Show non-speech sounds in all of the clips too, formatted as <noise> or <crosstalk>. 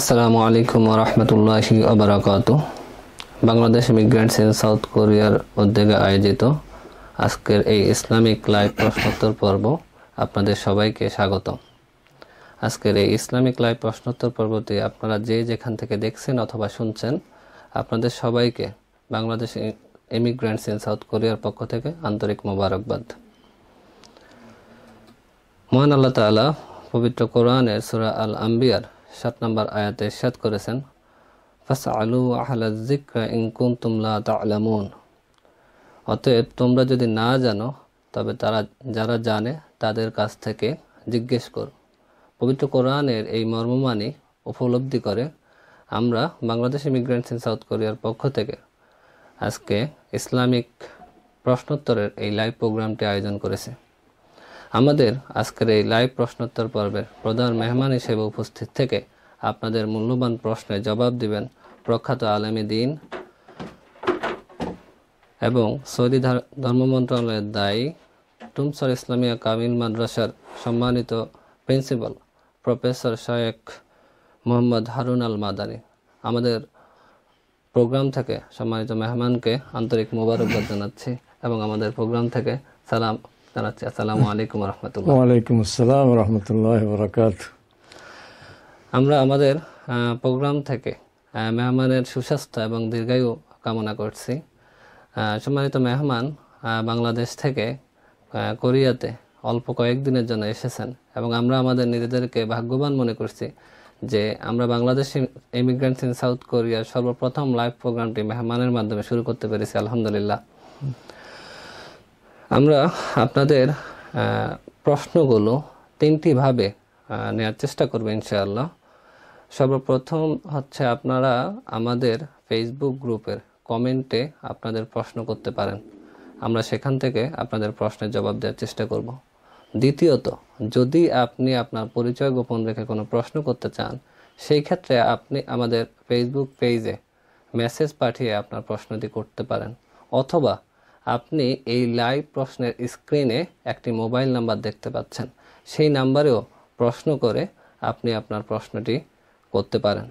আসসালামু আলাইকুম রহমতুল্লাহি আবরাকাত বাংলাদেশ ইমিগ্রেন্টস ইন সাউথ কোরিয়ার উদ্যোগে আয়োজিত আজকের এই ইসলামিক লাইভ প্রশ্নোত্তর পর্ব আপনাদের সবাইকে স্বাগত আজকের এই ইসলামিক লাইভ প্রশ্নোত্তর পর্বটি আপনারা যে যেখান থেকে দেখছেন অথবা শুনছেন আপনাদের সবাইকে বাংলাদেশ ইমিগ্রেন্টস ইন সাউথ কোরিয়ার পক্ষ থেকে আন্তরিক মোবারকবাদ মহান আল্লাহ তালা পবিত্র কোরআনের সুরা আল আম্বিয়ার সাত নম্বর আয়াতে সাত করেছেন অতএব তোমরা যদি না জানো তবে তারা যারা জানে তাদের কাছ থেকে জিজ্ঞেস কর পবিত্র কোরআনের এই মর্মমানি উপলব্ধি করে আমরা বাংলাদেশ ইমিগ্রেন্টস ইন সাউথ কোরিয়ার পক্ষ থেকে আজকে ইসলামিক প্রশ্নোত্তরের এই লাইভ প্রোগ্রামটি আয়োজন করেছে আমাদের আজকের এই লাইভ প্রশ্নোত্তর পর্বের প্রধান মেহমান হিসেবে উপস্থিত থেকে আপনাদের মূল্যবান প্রশ্নের জবাব দিবেন প্রখ্যাত আলেমী দিন এবং সৌদি ধর্ম মন্ত্রণালয়ের দায়ী টুমসর ইসলামিয়া কামিল মাদ্রাসার সম্মানিত প্রিন্সিপাল প্রফেসর শায়েক মোহাম্মদ হারুন আল মাদানি আমাদের প্রোগ্রাম থেকে সম্মানিত মেহমানকে আন্তরিক মোবারকবাদ জানাচ্ছি এবং আমাদের প্রোগ্রাম থেকে সালাম জানাচ্ছি আসসালামু আলাইকুম রহমতুল্লাহ ওয়ালাইকুম আসসালাম রহমতুল্লাহ বরাকাত আমরা আমাদের প্রোগ্রাম থেকে মেহমানের সুস্বাস্থ্য এবং দীর্ঘায়ু কামনা করছি সম্মানিত মেহমান বাংলাদেশ থেকে কোরিয়াতে অল্প কয়েকদিনের জন্য এসেছেন এবং আমরা আমাদের নিজেদেরকে ভাগ্যবান মনে করছি যে আমরা বাংলাদেশি ইমিগ্রেন্টস ইন সাউথ কোরিয়ার সর্বপ্রথম লাইভ প্রোগ্রামটি মেহমানের মাধ্যমে শুরু করতে পেরেছি আলহামদুলিল্লাহ আমরা আপনাদের প্রশ্নগুলো তিনটিভাবে নেওয়ার চেষ্টা করব ইনশাআল্লাহ সর্বপ্রথম হচ্ছে আপনারা আমাদের ফেসবুক গ্রুপের কমেন্টে আপনাদের প্রশ্ন করতে পারেন আমরা সেখান থেকে আপনাদের প্রশ্নের জবাব দেওয়ার চেষ্টা করব দ্বিতীয়ত যদি আপনি আপনার পরিচয় গোপন রেখে কোনো প্রশ্ন করতে চান সেই ক্ষেত্রে আপনি আমাদের ফেসবুক পেজে মেসেজ পাঠিয়ে আপনার প্রশ্নটি করতে পারেন অথবা আপনি এই লাইভ প্রশ্নের স্ক্রিনে একটি মোবাইল নাম্বার দেখতে পাচ্ছেন সেই নাম্বারেও প্রশ্ন করে আপনি আপনার প্রশ্নটি করতে পারেন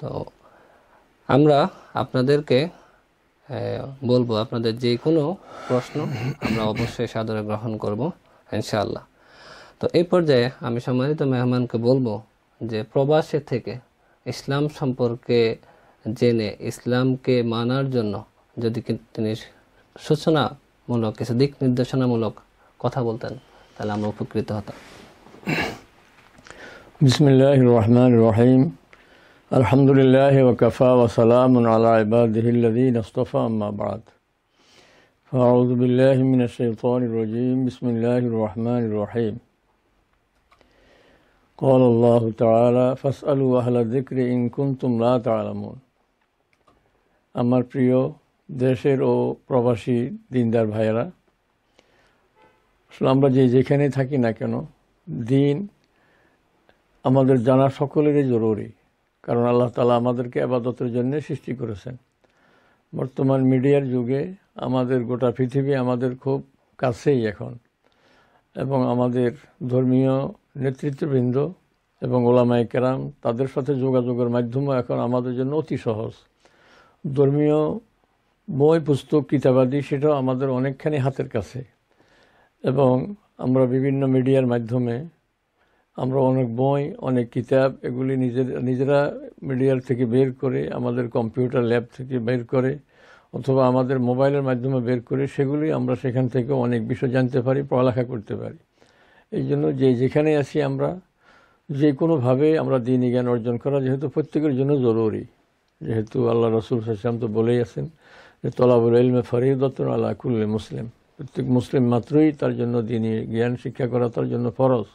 তো আমরা আপনাদেরকে বলবো আপনাদের যে কোনো প্রশ্ন আমরা অবশ্যই সাদরে গ্রহণ করব ইনশাআল্লাহ তো এই পর্যায়ে আমি সম্মানিত মেহমানকে বলবো যে প্রবাসে থেকে ইসলাম সম্পর্কে জেনে ইসলামকে মানার জন্য যদি তিনি সূচনামূলক কিছু দিক নির্দেশনামূলক কথা বলতেন তাহলে আমরা উপকৃত হতাম বিসমিল্লাহ রহমান রহিম আলহামদুলিল্লাহ ওকফা ওসালাম আলাহিল্লাদিন আস্তফা আম্মাবাদ فأعوذ بالله من الشيطان الرجيم بسم الله الرحمن الرحيم قال الله تعالى فاسألوا أهل الذكر إن كنتم لا تعلمون আমার প্রিয় দেশের ও প্রবাসী দিনদার ভাইয়েরা আসলে আমরা যে যেখানে থাকি না কেন দিন আমাদের জানা সকলেরই জরুরি কারণ আল্লাহ তালা আমাদেরকে আবাদতের জন্য সৃষ্টি করেছেন বর্তমান মিডিয়ার যুগে আমাদের গোটা পৃথিবী আমাদের খুব কাছেই এখন এবং আমাদের ধর্মীয় নেতৃত্ববৃন্দ এবং ওলামায় কেরাম তাদের সাথে যোগাযোগের মাধ্যমে এখন আমাদের জন্য অতি সহজ ধর্মীয় বই পুস্তক কিতাবাদি সেটাও আমাদের অনেকখানি হাতের কাছে এবং আমরা বিভিন্ন মিডিয়ার মাধ্যমে আমরা অনেক বই অনেক কিতাব এগুলি নিজের নিজেরা মিডিয়ার থেকে বের করে আমাদের কম্পিউটার ল্যাব থেকে বের করে অথবা আমাদের মোবাইলের মাধ্যমে বের করে সেগুলি আমরা সেখান থেকে অনেক বিষয় জানতে পারি পড়ালেখা করতে পারি এই জন্য যে যেখানে আছি আমরা যে কোনোভাবে আমরা দিনই জ্ঞান অর্জন করা যেহেতু প্রত্যেকের জন্য জরুরি যেহেতু আল্লাহ রসুল সাল্লাম তো বলেই আছেন তলাবুল ইলমে ফরিদতন আলা কুল্লে মুসলিম প্রত্যেক মুসলিম মাত্রই তার জন্য দিনই জ্ঞান শিক্ষা করা তার জন্য ফরজ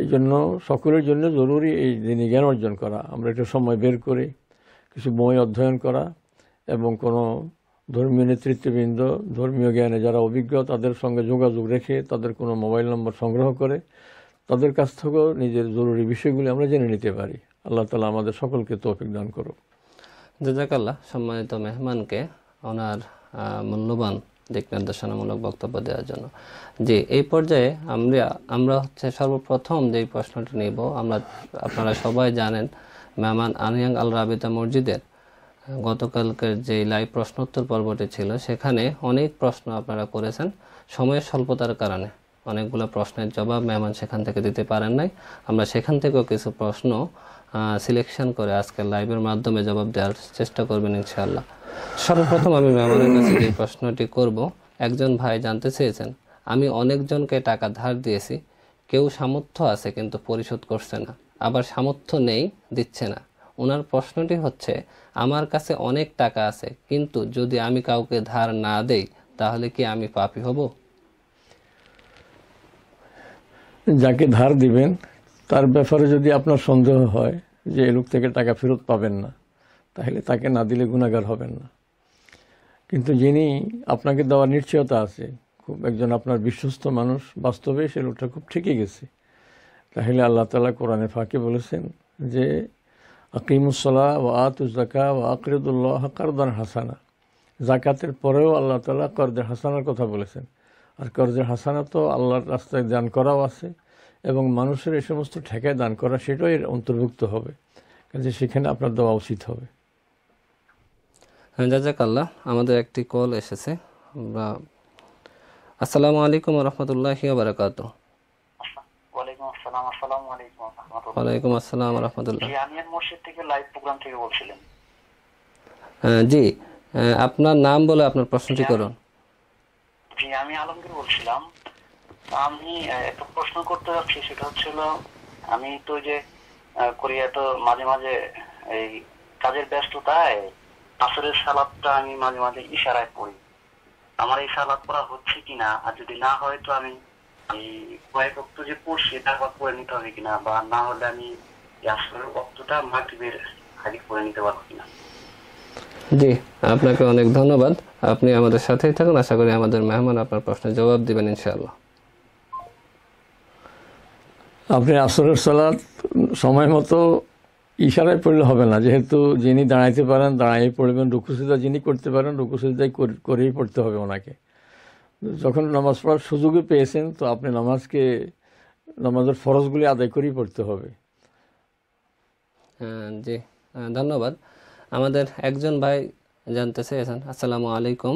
এই জন্য সকলের জন্য জরুরি এই দিনই জ্ঞান অর্জন করা আমরা একটু সময় বের করে কিছু বই অধ্যয়ন করা এবং কোনো ধর্মীয় নেতৃত্ববৃন্দ ধর্মীয় জ্ঞানে যারা অভিজ্ঞ তাদের সঙ্গে যোগাযোগ রেখে তাদের কোনো মোবাইল নম্বর সংগ্রহ করে তাদের কাছ থেকেও নিজের জরুরি বিষয়গুলি আমরা জেনে নিতে পারি আল্লাহ তালা আমাদের সকলকে তৌফিক দান করুক জুজাকাল্লাহ সম্মানিত মেহমানকে ওনার মূল্যবান দিক নির্দেশনামূলক বক্তব্য দেওয়ার জন্য জি এই পর্যায়ে আমরা আমরা হচ্ছে সর্বপ্রথম যে প্রশ্নটি নিব আমরা আপনারা সবাই জানেন মেহমান আনিয়াং আল রাবিতা মসজিদের গতকালকের যে লাইভ প্রশ্নোত্তর পর্বটি ছিল সেখানে অনেক প্রশ্ন আপনারা করেছেন সময়ের স্বল্পতার কারণে অনেকগুলো প্রশ্নের জবাব মেহমান সেখান থেকে দিতে পারেন নাই আমরা সেখান থেকেও কিছু প্রশ্ন সিলেকশন করে আজকে লাইভের মাধ্যমে জবাব দেওয়ার চেষ্টা করবেন ইনশাআল্লাহ সর্বপ্রথম আমি মেমোরের কাছে যে প্রশ্নটি করব একজন ভাই জানতে চেয়েছেন আমি অনেকজনকে টাকা ধার দিয়েছি কেউ সামর্থ্য আছে কিন্তু পরিশোধ করছে না আবার সামর্থ্য নেই দিচ্ছে না ওনার প্রশ্নটি হচ্ছে আমার কাছে অনেক টাকা আছে কিন্তু যদি আমি কাউকে ধার না দেই তাহলে কি আমি পাপি হব যাকে ধার দিবেন তার ব্যাপারে যদি আপনার সন্দেহ হয় যে এ লোক থেকে টাকা ফেরত পাবেন না তাহলে তাকে না দিলে গুণাগার হবেন না কিন্তু যিনি আপনাকে দেওয়ার নিশ্চয়তা আছে খুব একজন আপনার বিশ্বস্ত মানুষ বাস্তবে সে লোকটা খুব ঠিকই গেছে তাহলে আল্লাহ তালা কোরআনে ফাঁকে বলেছেন যে আকিমুসলা ও আতুজাকা ও আকরিদুল্লাহ কারদান হাসানা জাকাতের পরেও আল্লাহ তালা কর্জের হাসানার কথা বলেছেন আর কর্জের হাসানা তো আল্লাহর রাস্তায় দান করাও আছে এবং মানুষের এই সমস্ত ঠেকায় দান করা সেটাও এর অন্তর্ভুক্ত হবে কাজে সেখানে আপনার দেওয়া উচিত হবে হ্যাঁ আল্লাহ আমাদের একটি কল এসেছে আমরা আসসালামু আলাইকুম রহমতুল্লাহি বারাকাতু ওয়ালাইকুম আসসালাম রহমতুল্লাহ জি হ্যাঁ, আপনার নাম বলে আপনার প্রশ্নটি করুন জি আমি আলমগীর বলছিলাম আমি একটা প্রশ্ন করতে যাচ্ছি সেটা হচ্ছিল আমি তো যে কোরিয়া তো মাঝে মাঝে এই কাজের ব্যস্ততায় আসরের সালাদটা আমি মাঝে মাঝে ইশারায় পড়ি আমার এই সালাদ পড়া হচ্ছে কিনা আর যদি না হয় তো আমি এই কয়েক অক্ত যে পড়ছি এটা আবার করে নিতে হবে কিনা বা না হলে আমি আসরের অক্তটা মাগরিবের আগে করে নিতে পারবো কিনা জি আপনাকে অনেক ধন্যবাদ আপনি আমাদের সাথেই থাকুন আশা করি আমাদের মেহমান আপনার প্রশ্নের জবাব দিবেন ইনশাআল্লাহ আপনি আসরের সালাদ সময় মতো ইশারায় পড়লে হবে না যেহেতু যিনি দাঁড়াইতে পারেন দাঁড়াই পড়বেন রুকুসিদা যিনি করতে পারেন রুকুসিদাই করেই পড়তে হবে ওনাকে যখন নামাজ পড়ার সুযোগে পেয়েছেন তো আপনি নামাজকে নামাজের ফরজগুলি আদায় করেই পড়তে হবে হ্যাঁ, জি ধন্যবাদ আমাদের একজন ভাই জানতে চেয়েছেন আসসালামু আলাইকুম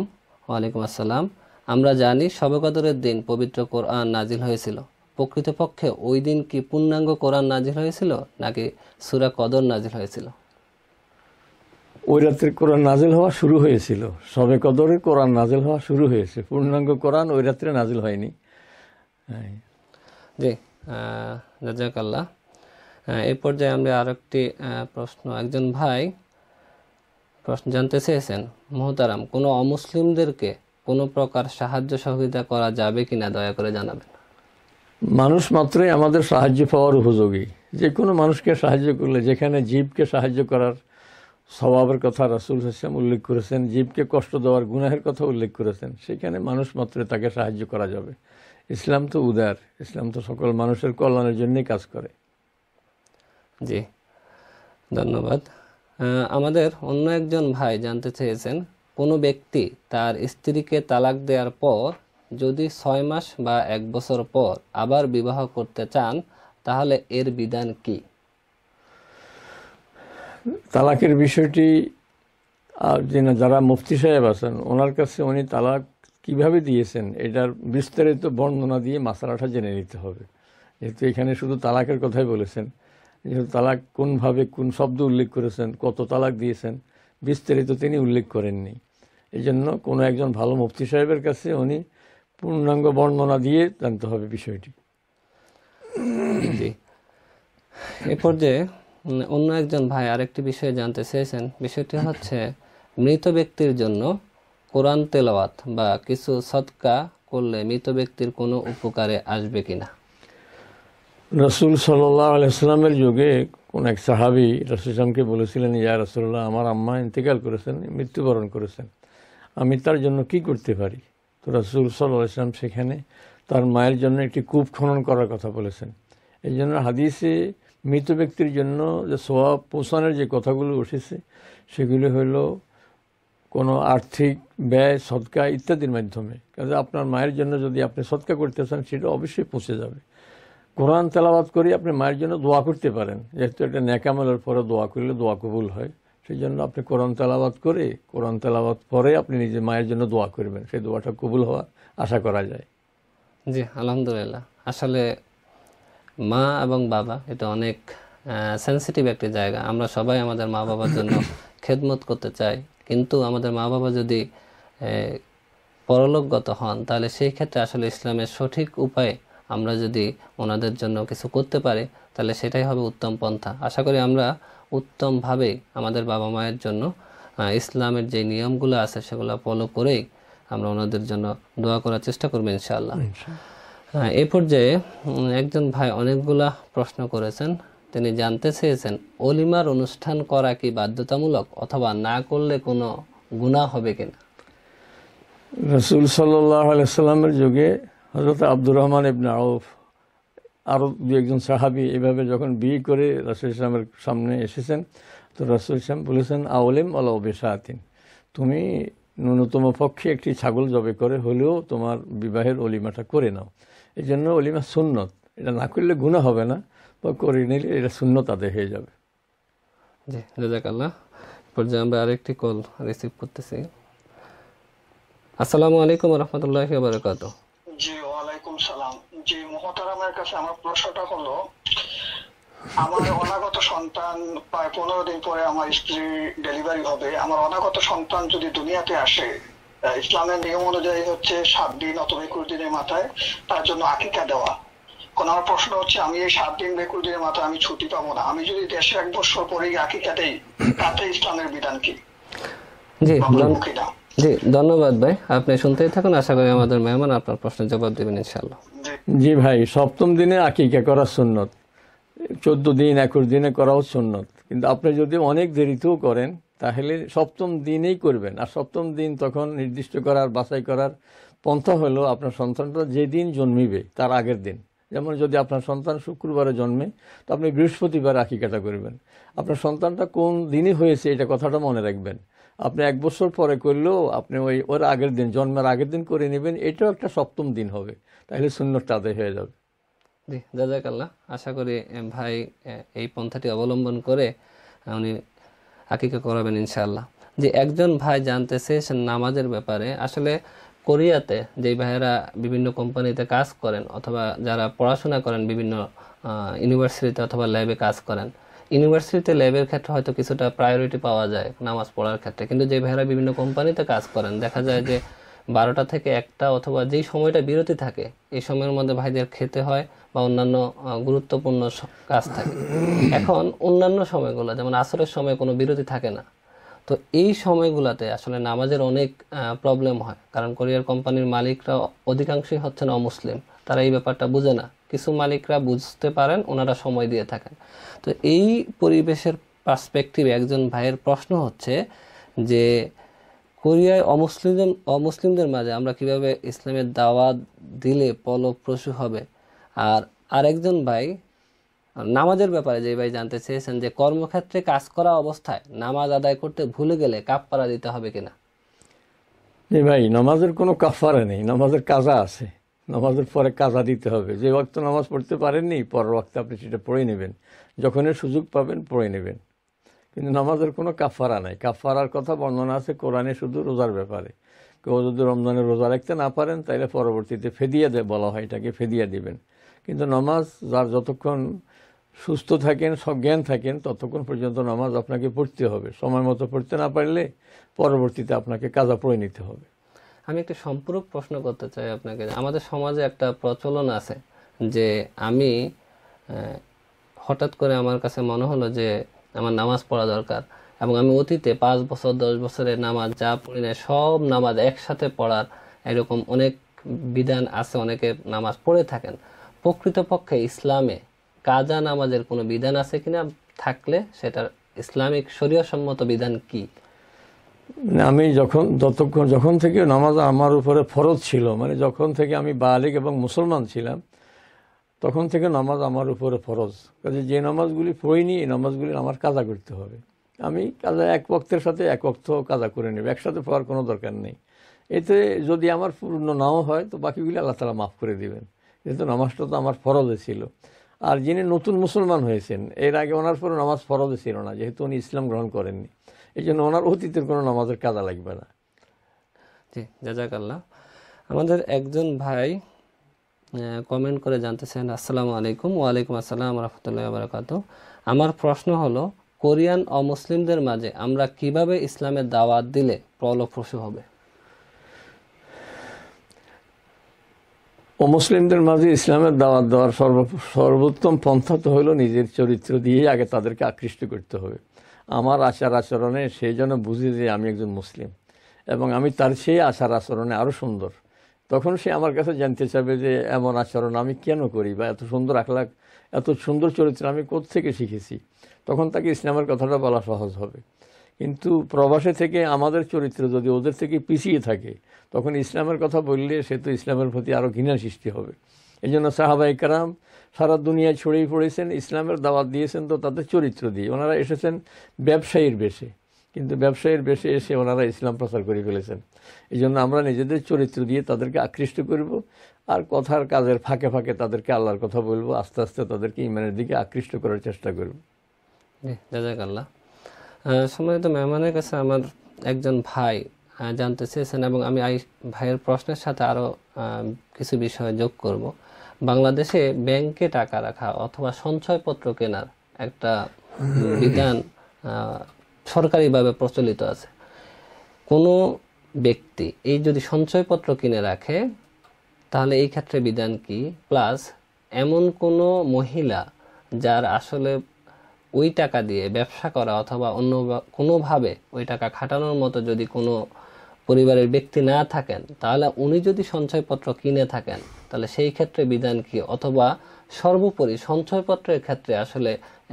ওয়ালাইকুম আসসালাম আমরা জানি সবকদরের দিন পবিত্র কোরআন নাজিল হয়েছিল প্রকৃতপক্ষে ওই দিন কি পূর্ণাঙ্গ কোরআন নাজিল হয়েছিল নাকি সুরা কদর নাজিল হয়েছিল ওই রাত্রে কোরআন নাজিল হওয়া শুরু হয়েছিল সবে কদরের কোরআন নাজিল হওয়া শুরু হয়েছে পূর্ণাঙ্গ কোরআন ওই রাত্রে নাজিল হয়নি জি জাজাকাল্লাহ এ পর্যায়ে আমরা আর একটি প্রশ্ন একজন ভাই প্রশ্ন জানতে চেয়েছেন মহতারাম কোনো অমুসলিমদেরকে কোনো প্রকার সাহায্য সহযোগিতা করা যাবে কিনা দয়া করে জানাবেন মানুষ মাত্রই আমাদের সাহায্য পাওয়ার উপযোগী যে কোনো মানুষকে সাহায্য করলে যেখানে জীবকে সাহায্য করার স্বভাবের কথা রাসুল হাসাম উল্লেখ করেছেন জীবকে কষ্ট দেওয়ার গুনাহের কথা উল্লেখ করেছেন সেখানে মানুষ মাত্র তাকে সাহায্য করা যাবে ইসলাম তো উদার ইসলাম তো সকল মানুষের কল্যাণের জন্যই কাজ করে জি ধন্যবাদ আমাদের অন্য একজন ভাই জানতে চেয়েছেন কোনো ব্যক্তি তার স্ত্রীকে তালাক দেওয়ার পর যদি ছয় মাস বা এক বছর পর আবার বিবাহ করতে চান তাহলে এর বিধান কি তালাকের বিষয়টি যারা মুফতি সাহেব আছেন ওনার কাছে উনি তালাক কিভাবে দিয়েছেন এটার বিস্তারিত বর্ণনা দিয়ে মাসালাটা জেনে নিতে হবে যেহেতু এখানে শুধু তালাকের কথাই বলেছেন যেহেতু তালাক কোনভাবে কোন শব্দ উল্লেখ করেছেন কত তালাক দিয়েছেন বিস্তারিত তিনি উল্লেখ করেননি এই জন্য কোনো একজন ভালো মুফতি সাহেবের কাছে উনি পূর্ণাঙ্গ বর্ণনা দিয়ে জানতে হবে বিষয়টি এ পর্যায়ে অন্য একজন ভাই আরেকটি বিষয়ে জানতে চেয়েছেন বিষয়টি হচ্ছে মৃত ব্যক্তির জন্য কোরআন তেলাওয়াত বা কিছু সৎকা করলে মৃত ব্যক্তির কোনো উপকারে আসবে কিনা রসুল সাল্লামের যুগে কোন এক সাহাবি রসুল ইসলামকে বলেছিলেন ইয়া রসুল্লাহ আমার আম্মা ইন্তেকাল করেছেন মৃত্যুবরণ করেছেন আমি তার জন্য কি করতে পারি তো রসুল সাল্লাম সেখানে তার মায়ের জন্য একটি কূপ খনন করার কথা বলেছেন এই জন্য হাদিসে মৃত ব্যক্তির জন্য যে সোয়াব পোষণের যে কথাগুলো উঠেছে সেগুলি হইল কোনো আর্থিক ব্যয় সৎকা ইত্যাদির মাধ্যমে কাজে আপনার মায়ের জন্য যদি আপনি সৎকা করতে চান সেটা অবশ্যই পৌঁছে যাবে কোরআন তেলাবাদ করে আপনি মায়ের জন্য দোয়া করতে পারেন যেহেতু একটা ন্যাকামলের পরে দোয়া করলে দোয়া কবুল হয় সেই জন্য আপনি কোরআন তেলাবাত করে কোরআন তেলাবাত পরে আপনি নিজে মায়ের জন্য দোয়া করবেন সেই দোয়াটা কবুল হওয়া আশা করা যায় জি আলহামদুলিল্লাহ আসলে মা এবং বাবা এটা অনেক সেন্সিটিভ একটি জায়গা আমরা সবাই আমাদের মা বাবার জন্য <laughs> খেদমত করতে চাই কিন্তু আমাদের মা বাবা যদি পরলোকগত হন তাহলে সেই ক্ষেত্রে আসলে ইসলামের সঠিক উপায়ে আমরা যদি ওনাদের জন্য কিছু করতে পারি তাহলে সেটাই হবে উত্তম পন্থা আশা করি আমরা উত্তমভাবে আমাদের বাবা মায়ের জন্য ইসলামের যে নিয়মগুলো আছে সেগুলো ফলো করেই আমরা ওনাদের জন্য দোয়া করার চেষ্টা করবো ইনশাল্লাহ হ্যাঁ এ পর্যায়ে একজন ভাই অনেকগুলা প্রশ্ন করেছেন তিনি জানতে চেয়েছেন অলিমার অনুষ্ঠান করা কি বাধ্যতামূলক অথবা না করলে কোনো গুণা হবে কিনা রসুল সাল্লাহ আলাইসাল্লামের যুগে হজরত আব্দুর রহমান ইবনা আউফ আরও দু একজন সাহাবি এভাবে যখন বিয়ে করে রাসুল ইসলামের সামনে এসেছেন তো রাসুল ইসলাম বলেছেন আওলেম আলা বেসাহাতিন তুমি ন্যূনতম পক্ষে একটি ছাগল জবে করে হলেও তোমার বিবাহের অলিমাটা করে নাও এই জন্য অলিমা সুন্নত এটা না করলে গুণা হবে না বা করে নিলে এটা সুন্নত আদায় হয়ে যাবে জি জাজাক আল্লাহ পর্যায়ে আমরা আরেকটি কল রিসিভ করতেছি আসসালামু আলাইকুম রহমতুল্লাহ বারকাত আছে আমার প্রশ্নটা হলো আমার অনাগত সন্তান প্রায় পনেরো দিন পরে আমার স্ত্রী ডেলিভারি হবে আমার অনাগত সন্তান যদি দুনিয়াতে আসে ইসলামের নিয়ম অনুযায়ী হচ্ছে সাত দিন অথবা একুশ দিনের মাথায় তার জন্য আকিকা দেওয়া কোন আমার প্রশ্ন হচ্ছে আমি এই সাত দিন একুশ দিনের মাথায় আমি ছুটি পাবো না আমি যদি দেশে এক বছর পরেই আকিকা দেই তাতে ইসলামের বিধান কি জি জি ধন্যবাদ ভাই আপনি শুনতেই থাকুন আশা করি আমাদের মেহমান আপনার প্রশ্নের জবাব দেবেন ইনশাল্লাহ জি ভাই সপ্তম দিনে আকিকা করা সুন্নত চোদ্দ দিন একুশ দিনে করাও সুন্নত কিন্তু আপনি যদি অনেক দেরিতেও করেন তাহলে সপ্তম দিনেই করবেন আর সপ্তম দিন তখন নির্দিষ্ট করার বাছাই করার পন্থা হলো আপনার সন্তানটা যেদিন জন্মিবে তার আগের দিন যেমন যদি আপনার সন্তান শুক্রবারে জন্মে তো আপনি বৃহস্পতিবার আকিকাটা করবেন আপনার সন্তানটা কোন দিনে হয়েছে এটা কথাটা মনে রাখবেন আপনি এক বছর পরে করলেও আপনি ওই ওর আগের দিন জন্মের আগের দিন করে নেবেন এটাও একটা সপ্তম দিন হবে তাহলে সুন্দর আদায় হয়ে যাবে জি জাজাকাল্লাহ আশা করি ভাই এই পন্থাটি অবলম্বন করে উনি আকিকা করাবেন ইনশাল্লাহ যে একজন ভাই জানতেছে সে নামাজের ব্যাপারে আসলে কোরিয়াতে যেই ভাইয়েরা বিভিন্ন কোম্পানিতে কাজ করেন অথবা যারা পড়াশোনা করেন বিভিন্ন ইউনিভার্সিটিতে অথবা ল্যাবে কাজ করেন ইউনিভার্সিটিতে ল্যাবের ক্ষেত্রে হয়তো কিছুটা প্রায়োরিটি পাওয়া যায় নামাজ পড়ার ক্ষেত্রে কিন্তু যে ভাইরা বিভিন্ন কোম্পানিতে কাজ করেন দেখা যায় যে বারোটা থেকে একটা অথবা যেই সময়টা বিরতি থাকে এই সময়ের মধ্যে ভাইদের খেতে হয় বা অন্যান্য গুরুত্বপূর্ণ কাজ থাকে এখন অন্যান্য সময়গুলো যেমন আসরের সময় কোনো বিরতি থাকে না তো এই সময়গুলোতে আসলে নামাজের অনেক প্রবলেম হয় কারণ কোরিয়ার কোম্পানির মালিকরা অধিকাংশই হচ্ছেন অমুসলিম তারা এই ব্যাপারটা বুঝে না কিছু মালিকরা বুঝতে পারেন ওনারা সময় দিয়ে থাকেন তো এই পরিবেশের পার্সপেক্টিভ একজন ভাইয়ের প্রশ্ন হচ্ছে যে কোরিয়ায় অমুসলিম অমুসলিমদের মাঝে আমরা কিভাবে ইসলামের দাওয়াত দিলে পলপ্রসূ হবে আর আরেকজন ভাই নামাজের ব্যাপারে যে ভাই জানতে চেয়েছেন যে কর্মক্ষেত্রে কাজ করা অবস্থায় নামাজ আদায় করতে ভুলে গেলে কাপড়া দিতে হবে কিনা ভাই নামাজের কোনো কাফারা নেই নামাজের কাজা আছে নামাজের পরে কাজা দিতে হবে যে ওয়াক্ত নামাজ পড়তে পারেননি পরের ওয়াক্তে আপনি সেটা পড়ে নেবেন যখনই সুযোগ পাবেন পড়ে নেবেন কিন্তু নামাজের কোনো কাফারা নাই কাফারার কথা বর্ণনা আছে কোরআনে শুধু রোজার ব্যাপারে কেউ যদি রমজানে রোজা রাখতে না পারেন তাহলে পরবর্তীতে ফেদিয়া দে বলা হয় এটাকে ফেদিয়া দিবেন কিন্তু নামাজ যার যতক্ষণ সুস্থ থাকেন সজ্ঞান থাকেন ততক্ষণ পর্যন্ত নামাজ আপনাকে পড়তে হবে সময় মতো পড়তে না পারলে পরবর্তীতে আপনাকে কাজা পড়ে নিতে হবে আমি একটি সম্পূরক প্রশ্ন করতে চাই আপনাকে আমাদের সমাজে একটা প্রচলন আছে যে আমি হঠাৎ করে আমার কাছে মনে হলো যে আমার নামাজ পড়া দরকার এবং আমি অতীতে পাঁচ বছর দশ বছরের নামাজ যা পড়ি না সব নামাজ একসাথে পড়ার এরকম অনেক বিধান আছে অনেকে নামাজ পড়ে থাকেন প্রকৃতপক্ষে ইসলামে কাজা নামাজের কোনো বিধান আছে কিনা থাকলে সেটার ইসলামিক শরীয়সম্মত বিধান কী আমি যখন যতক্ষণ যখন থেকে নামাজ আমার উপরে ফরজ ছিল মানে যখন থেকে আমি বালিক এবং মুসলমান ছিলাম তখন থেকে নামাজ আমার উপরে ফরজ কাজে যে নামাজগুলি পড়িনি এই নামাজগুলি আমার কাজা করতে হবে আমি কাজা এক পক্ষের সাথে এক পক্ষ কাজা করে নেব একসাথে পড়ার কোনো দরকার নেই এতে যদি আমার পূর্ণ নাও হয় তো বাকিগুলি আল্লাহ তালা মাফ করে দিবেন যেহেতু নামাজটা তো আমার ফরজে ছিল আর যিনি নতুন মুসলমান হয়েছেন এর আগে ওনার পরে নামাজ ফরজে ছিল না যেহেতু উনি ইসলাম গ্রহণ করেননি এই জন্য ওনার অতীতের কোনো নামাজের কাজা লাগবে না জি আল্লাহ আমাদের একজন ভাই কমেন্ট করে জানতেছেন আসসালামু আলাইকুম ওয়ালাইকুম আসসালাম রহমতুল্লাহ বারাকাত আমার প্রশ্ন হলো কোরিয়ান অমুসলিমদের মাঝে আমরা কিভাবে ইসলামের দাওয়াত দিলে ফলপ্রসূ হবে অমুসলিমদের মাঝে ইসলামের দাওয়াত দেওয়ার সর্বোত্তম পন্থা তো হলো নিজের চরিত্র দিয়ে আগে তাদেরকে আকৃষ্ট করতে হবে আমার আচার আচরণে সে যেন বুঝে যে আমি একজন মুসলিম এবং আমি তার সেই আচার আচরণে আরও সুন্দর তখন সে আমার কাছে জানতে চাবে যে এমন আচরণ আমি কেন করি বা এত সুন্দর আখলাক এত সুন্দর চরিত্র আমি থেকে শিখেছি তখন তাকে ইসলামের কথাটা বলা সহজ হবে কিন্তু প্রবাসে থেকে আমাদের চরিত্র যদি ওদের থেকে পিছিয়ে থাকে তখন ইসলামের কথা বললে সে তো ইসলামের প্রতি আরও ঘৃণা সৃষ্টি হবে এই জন্য সাহাবাই কারাম সারা দুনিয়ায় ছড়িয়ে পড়েছেন ইসলামের দাওয়াত দিয়েছেন তো তাদের চরিত্র দিয়ে ওনারা এসেছেন ব্যবসায়ীর বেশে কিন্তু ব্যবসায়ীর বেশে এসে ওনারা ইসলাম প্রচার করে ফেলেছেন এই জন্য আমরা নিজেদের চরিত্র দিয়ে তাদেরকে আকৃষ্ট করব আর কথার কাজের ফাঁকে ফাঁকে তাদেরকে আল্লাহর কথা বলবো আস্তে আস্তে তাদেরকে ইমানের দিকে আকৃষ্ট করার চেষ্টা করব আল্লাহ সময় সম্মানিত মেহমানের কাছে আমার একজন ভাই জানতে চেয়েছেন এবং আমি ভাইয়ের প্রশ্নের সাথে আরও কিছু বিষয় যোগ করবো বাংলাদেশে ব্যাংকে টাকা রাখা অথবা সঞ্চয়পত্র কেনার একটা বিধান সরকারিভাবে প্রচলিত আছে কোনো ব্যক্তি এই যদি সঞ্চয়পত্র কিনে রাখে তাহলে এই ক্ষেত্রে বিধান কি প্লাস এমন কোনো মহিলা যার আসলে ওই টাকা দিয়ে ব্যবসা করা অথবা অন্য কোনোভাবে ওই টাকা খাটানোর মতো যদি কোনো পরিবারের ব্যক্তি না থাকেন তাহলে উনি যদি সঞ্চয়পত্র কিনে থাকেন তাহলে সেই ক্ষেত্রে বিধান কি অথবা সর্বোপরি সঞ্চয়পত্রের ক্ষেত্রে আসলে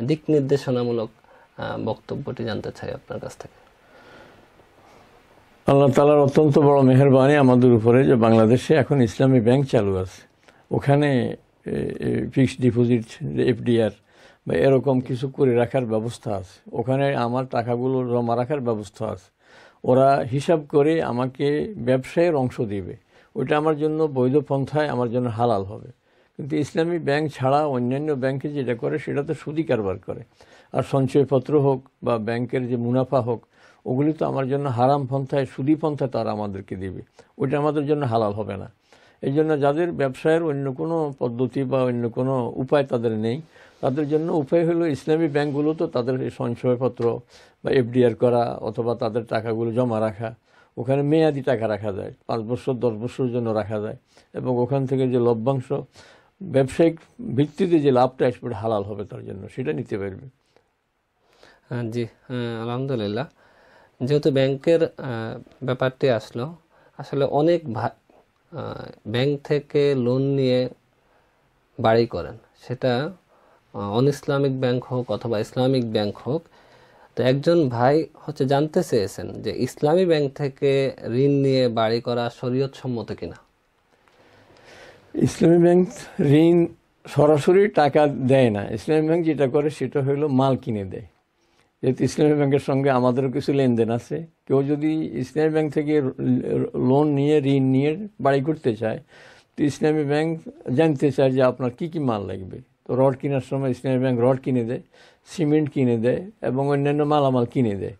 দিক নির্দেশনামূলক বক্তব্যটি জানতে চাই আপনার কাছ থেকে আল্লাহ তালার অত্যন্ত বড় মেহরবানি আমাদের উপরে যে বাংলাদেশে এখন ইসলামী ব্যাংক চালু আছে ওখানে ফিক্সড ডিপোজিট এফডিআর বা এরকম কিছু করে রাখার ব্যবস্থা আছে ওখানে আমার টাকাগুলো জমা রাখার ব্যবস্থা আছে ওরা হিসাব করে আমাকে ব্যবসায়ের অংশ দিবে ওটা আমার জন্য বৈধ পন্থায় আমার জন্য হালাল হবে কিন্তু ইসলামী ব্যাংক ছাড়া অন্যান্য ব্যাংকে যেটা করে সেটা তো সুদি কারবার করে আর সঞ্চয়পত্র হোক বা ব্যাংকের যে মুনাফা হোক ওগুলি তো আমার জন্য হারাম পন্থায় সুদি পন্থা তারা আমাদেরকে দেবে ওইটা আমাদের জন্য হালাল হবে না এই জন্য যাদের ব্যবসায়ের অন্য কোনো পদ্ধতি বা অন্য কোনো উপায় তাদের নেই তাদের জন্য উপায় হলো ইসলামী ব্যাংকগুলো তো তাদের সঞ্চয়পত্র বা এফডিআর করা অথবা তাদের টাকাগুলো জমা রাখা ওখানে মেয়াদি টাকা রাখা যায় পাঁচ বছর দশ বছরের জন্য রাখা যায় এবং ওখান থেকে যে লভ্যাংশ ব্যবসায়িক ভিত্তিতে যে লাভটা আসবে হালাল হবে তার জন্য সেটা নিতে পারবে হ্যাঁ জি হ্যাঁ, আলহামদুলিল্লাহ যেহেতু ব্যাংকের ব্যাপারটি আসলো আসলে অনেক ব্যাংক থেকে লোন নিয়ে বাড়ি করেন সেটা অন ইসলামিক ব্যাংক হোক অথবা ইসলামিক ব্যাংক হোক তো একজন ভাই হচ্ছে জানতে চেয়েছেন যে ইসলামী ব্যাংক থেকে ঋণ নিয়ে বাড়ি করা শরীয়ত সম্মত কিনা ইসলামী ব্যাংক ঋণ সরাসরি টাকা দেয় না ইসলামী ব্যাংক যেটা করে সেটা হলো মাল কিনে দেয় যেহেতু ইসলামী ব্যাংকের সঙ্গে আমাদেরও কিছু লেনদেন আছে কেউ যদি ইসলামী ব্যাংক থেকে লোন নিয়ে ঋণ নিয়ে বাড়ি করতে চায় তো ইসলামী ব্যাংক জানতে চায় যে আপনার কি কি মাল লাগবে তো রড কেনার সময় ইসলামী ব্যাংক রড কিনে দেয় সিমেন্ট কিনে দেয় এবং অন্যান্য মালামাল কিনে দেয়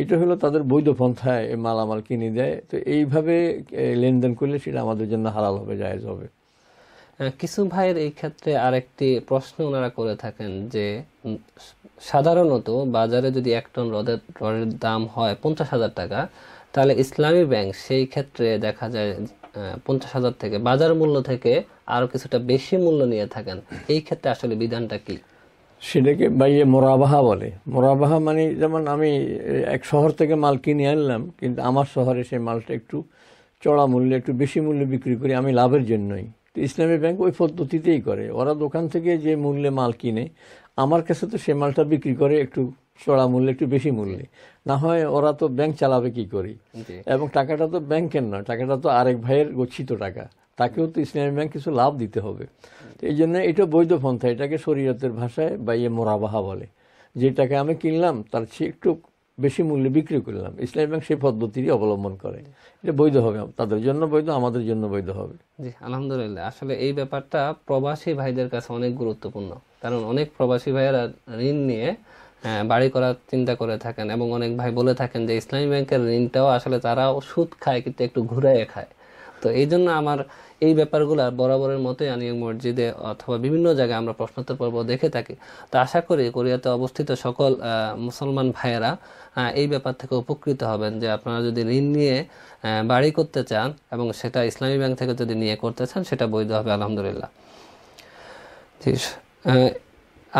এটা হলো তাদের বৈধ পন্থায় মালামাল কিনে দেয় তো এইভাবে লেনদেন করলে সেটা আমাদের জন্য হালাল হবে জায়জ হবে কিছু ভাইয়ের এই ক্ষেত্রে আরেকটি প্রশ্ন ওনারা করে থাকেন যে সাধারণত বাজারে যদি এক টন রদের রডের দাম হয় পঞ্চাশ হাজার টাকা তাহলে ইসলামী ব্যাংক সেই ক্ষেত্রে দেখা যায় পঞ্চাশ হাজার থেকে বাজার মূল্য থেকে আরো কিছুটা বেশি মূল্য নিয়ে থাকেন এই ক্ষেত্রে আসলে বিধানটা কি সেটাকে বাইয়ে মোরাবাহা বলে মোরাবাহা মানে যেমন আমি এক শহর থেকে মাল কিনে আনলাম কিন্তু আমার শহরে সেই মালটা একটু চড়া মূল্যে একটু বেশি মূল্যে বিক্রি করি আমি লাভের জন্যই তো ইসলামী ব্যাংক ওই পদ্ধতিতেই করে ওরা দোকান থেকে যে মূল্যে মাল কিনে আমার কাছে তো সে মালটা বিক্রি করে একটু চড়া মূল্যে একটু বেশি মূল্যে না হয় ওরা তো ব্যাংক চালাবে কি করি এবং টাকাটা তো ব্যাংকের নয় টাকাটা তো আরেক ভাইয়ের গচ্ছিত টাকা তাকেও তো ইসলামী ব্যাংক কিছু লাভ দিতে হবে তো এই জন্য এটা বৈধ পন্থা এটাকে শরীয়তের ভাষায় বা ইয়ে মোরাবাহা বলে যেটাকে আমি কিনলাম তার চেয়ে একটু বেশি মূল্যে বিক্রি করলাম ইসলামী ব্যাংক সেই পদ্ধতিরই অবলম্বন করে এটা বৈধ হবে তাদের জন্য বৈধ আমাদের জন্য বৈধ হবে জি আলহামদুলিল্লাহ আসলে এই ব্যাপারটা প্রবাসী ভাইদের কাছে অনেক গুরুত্বপূর্ণ কারণ অনেক প্রবাসী ভাইয়েরা ঋণ নিয়ে হ্যাঁ, বাড়ি করার চিন্তা করে থাকেন এবং অনেক ভাই বলে থাকেন যে ইসলামী ব্যাংকের ঋণটাও আসলে তারাও সুদ খায় কিন্তু একটু ঘুরাইয়ে খায় তো এই জন্য আমার এই ব্যাপারগুলো বরাবরের মতোই আনিয়ং মসজিদে অথবা বিভিন্ন জায়গায় আমরা প্রশ্নোত্তর পর্ব দেখে থাকি তো আশা করি কোরিয়াতে অবস্থিত সকল মুসলমান ভাইয়েরা এই ব্যাপার থেকে উপকৃত হবেন যে আপনারা যদি ঋণ নিয়ে বাড়ি করতে চান এবং সেটা ইসলামী ব্যাংক থেকে যদি নিয়ে করতে চান সেটা বৈধ হবে আলহামদুলিল্লাহ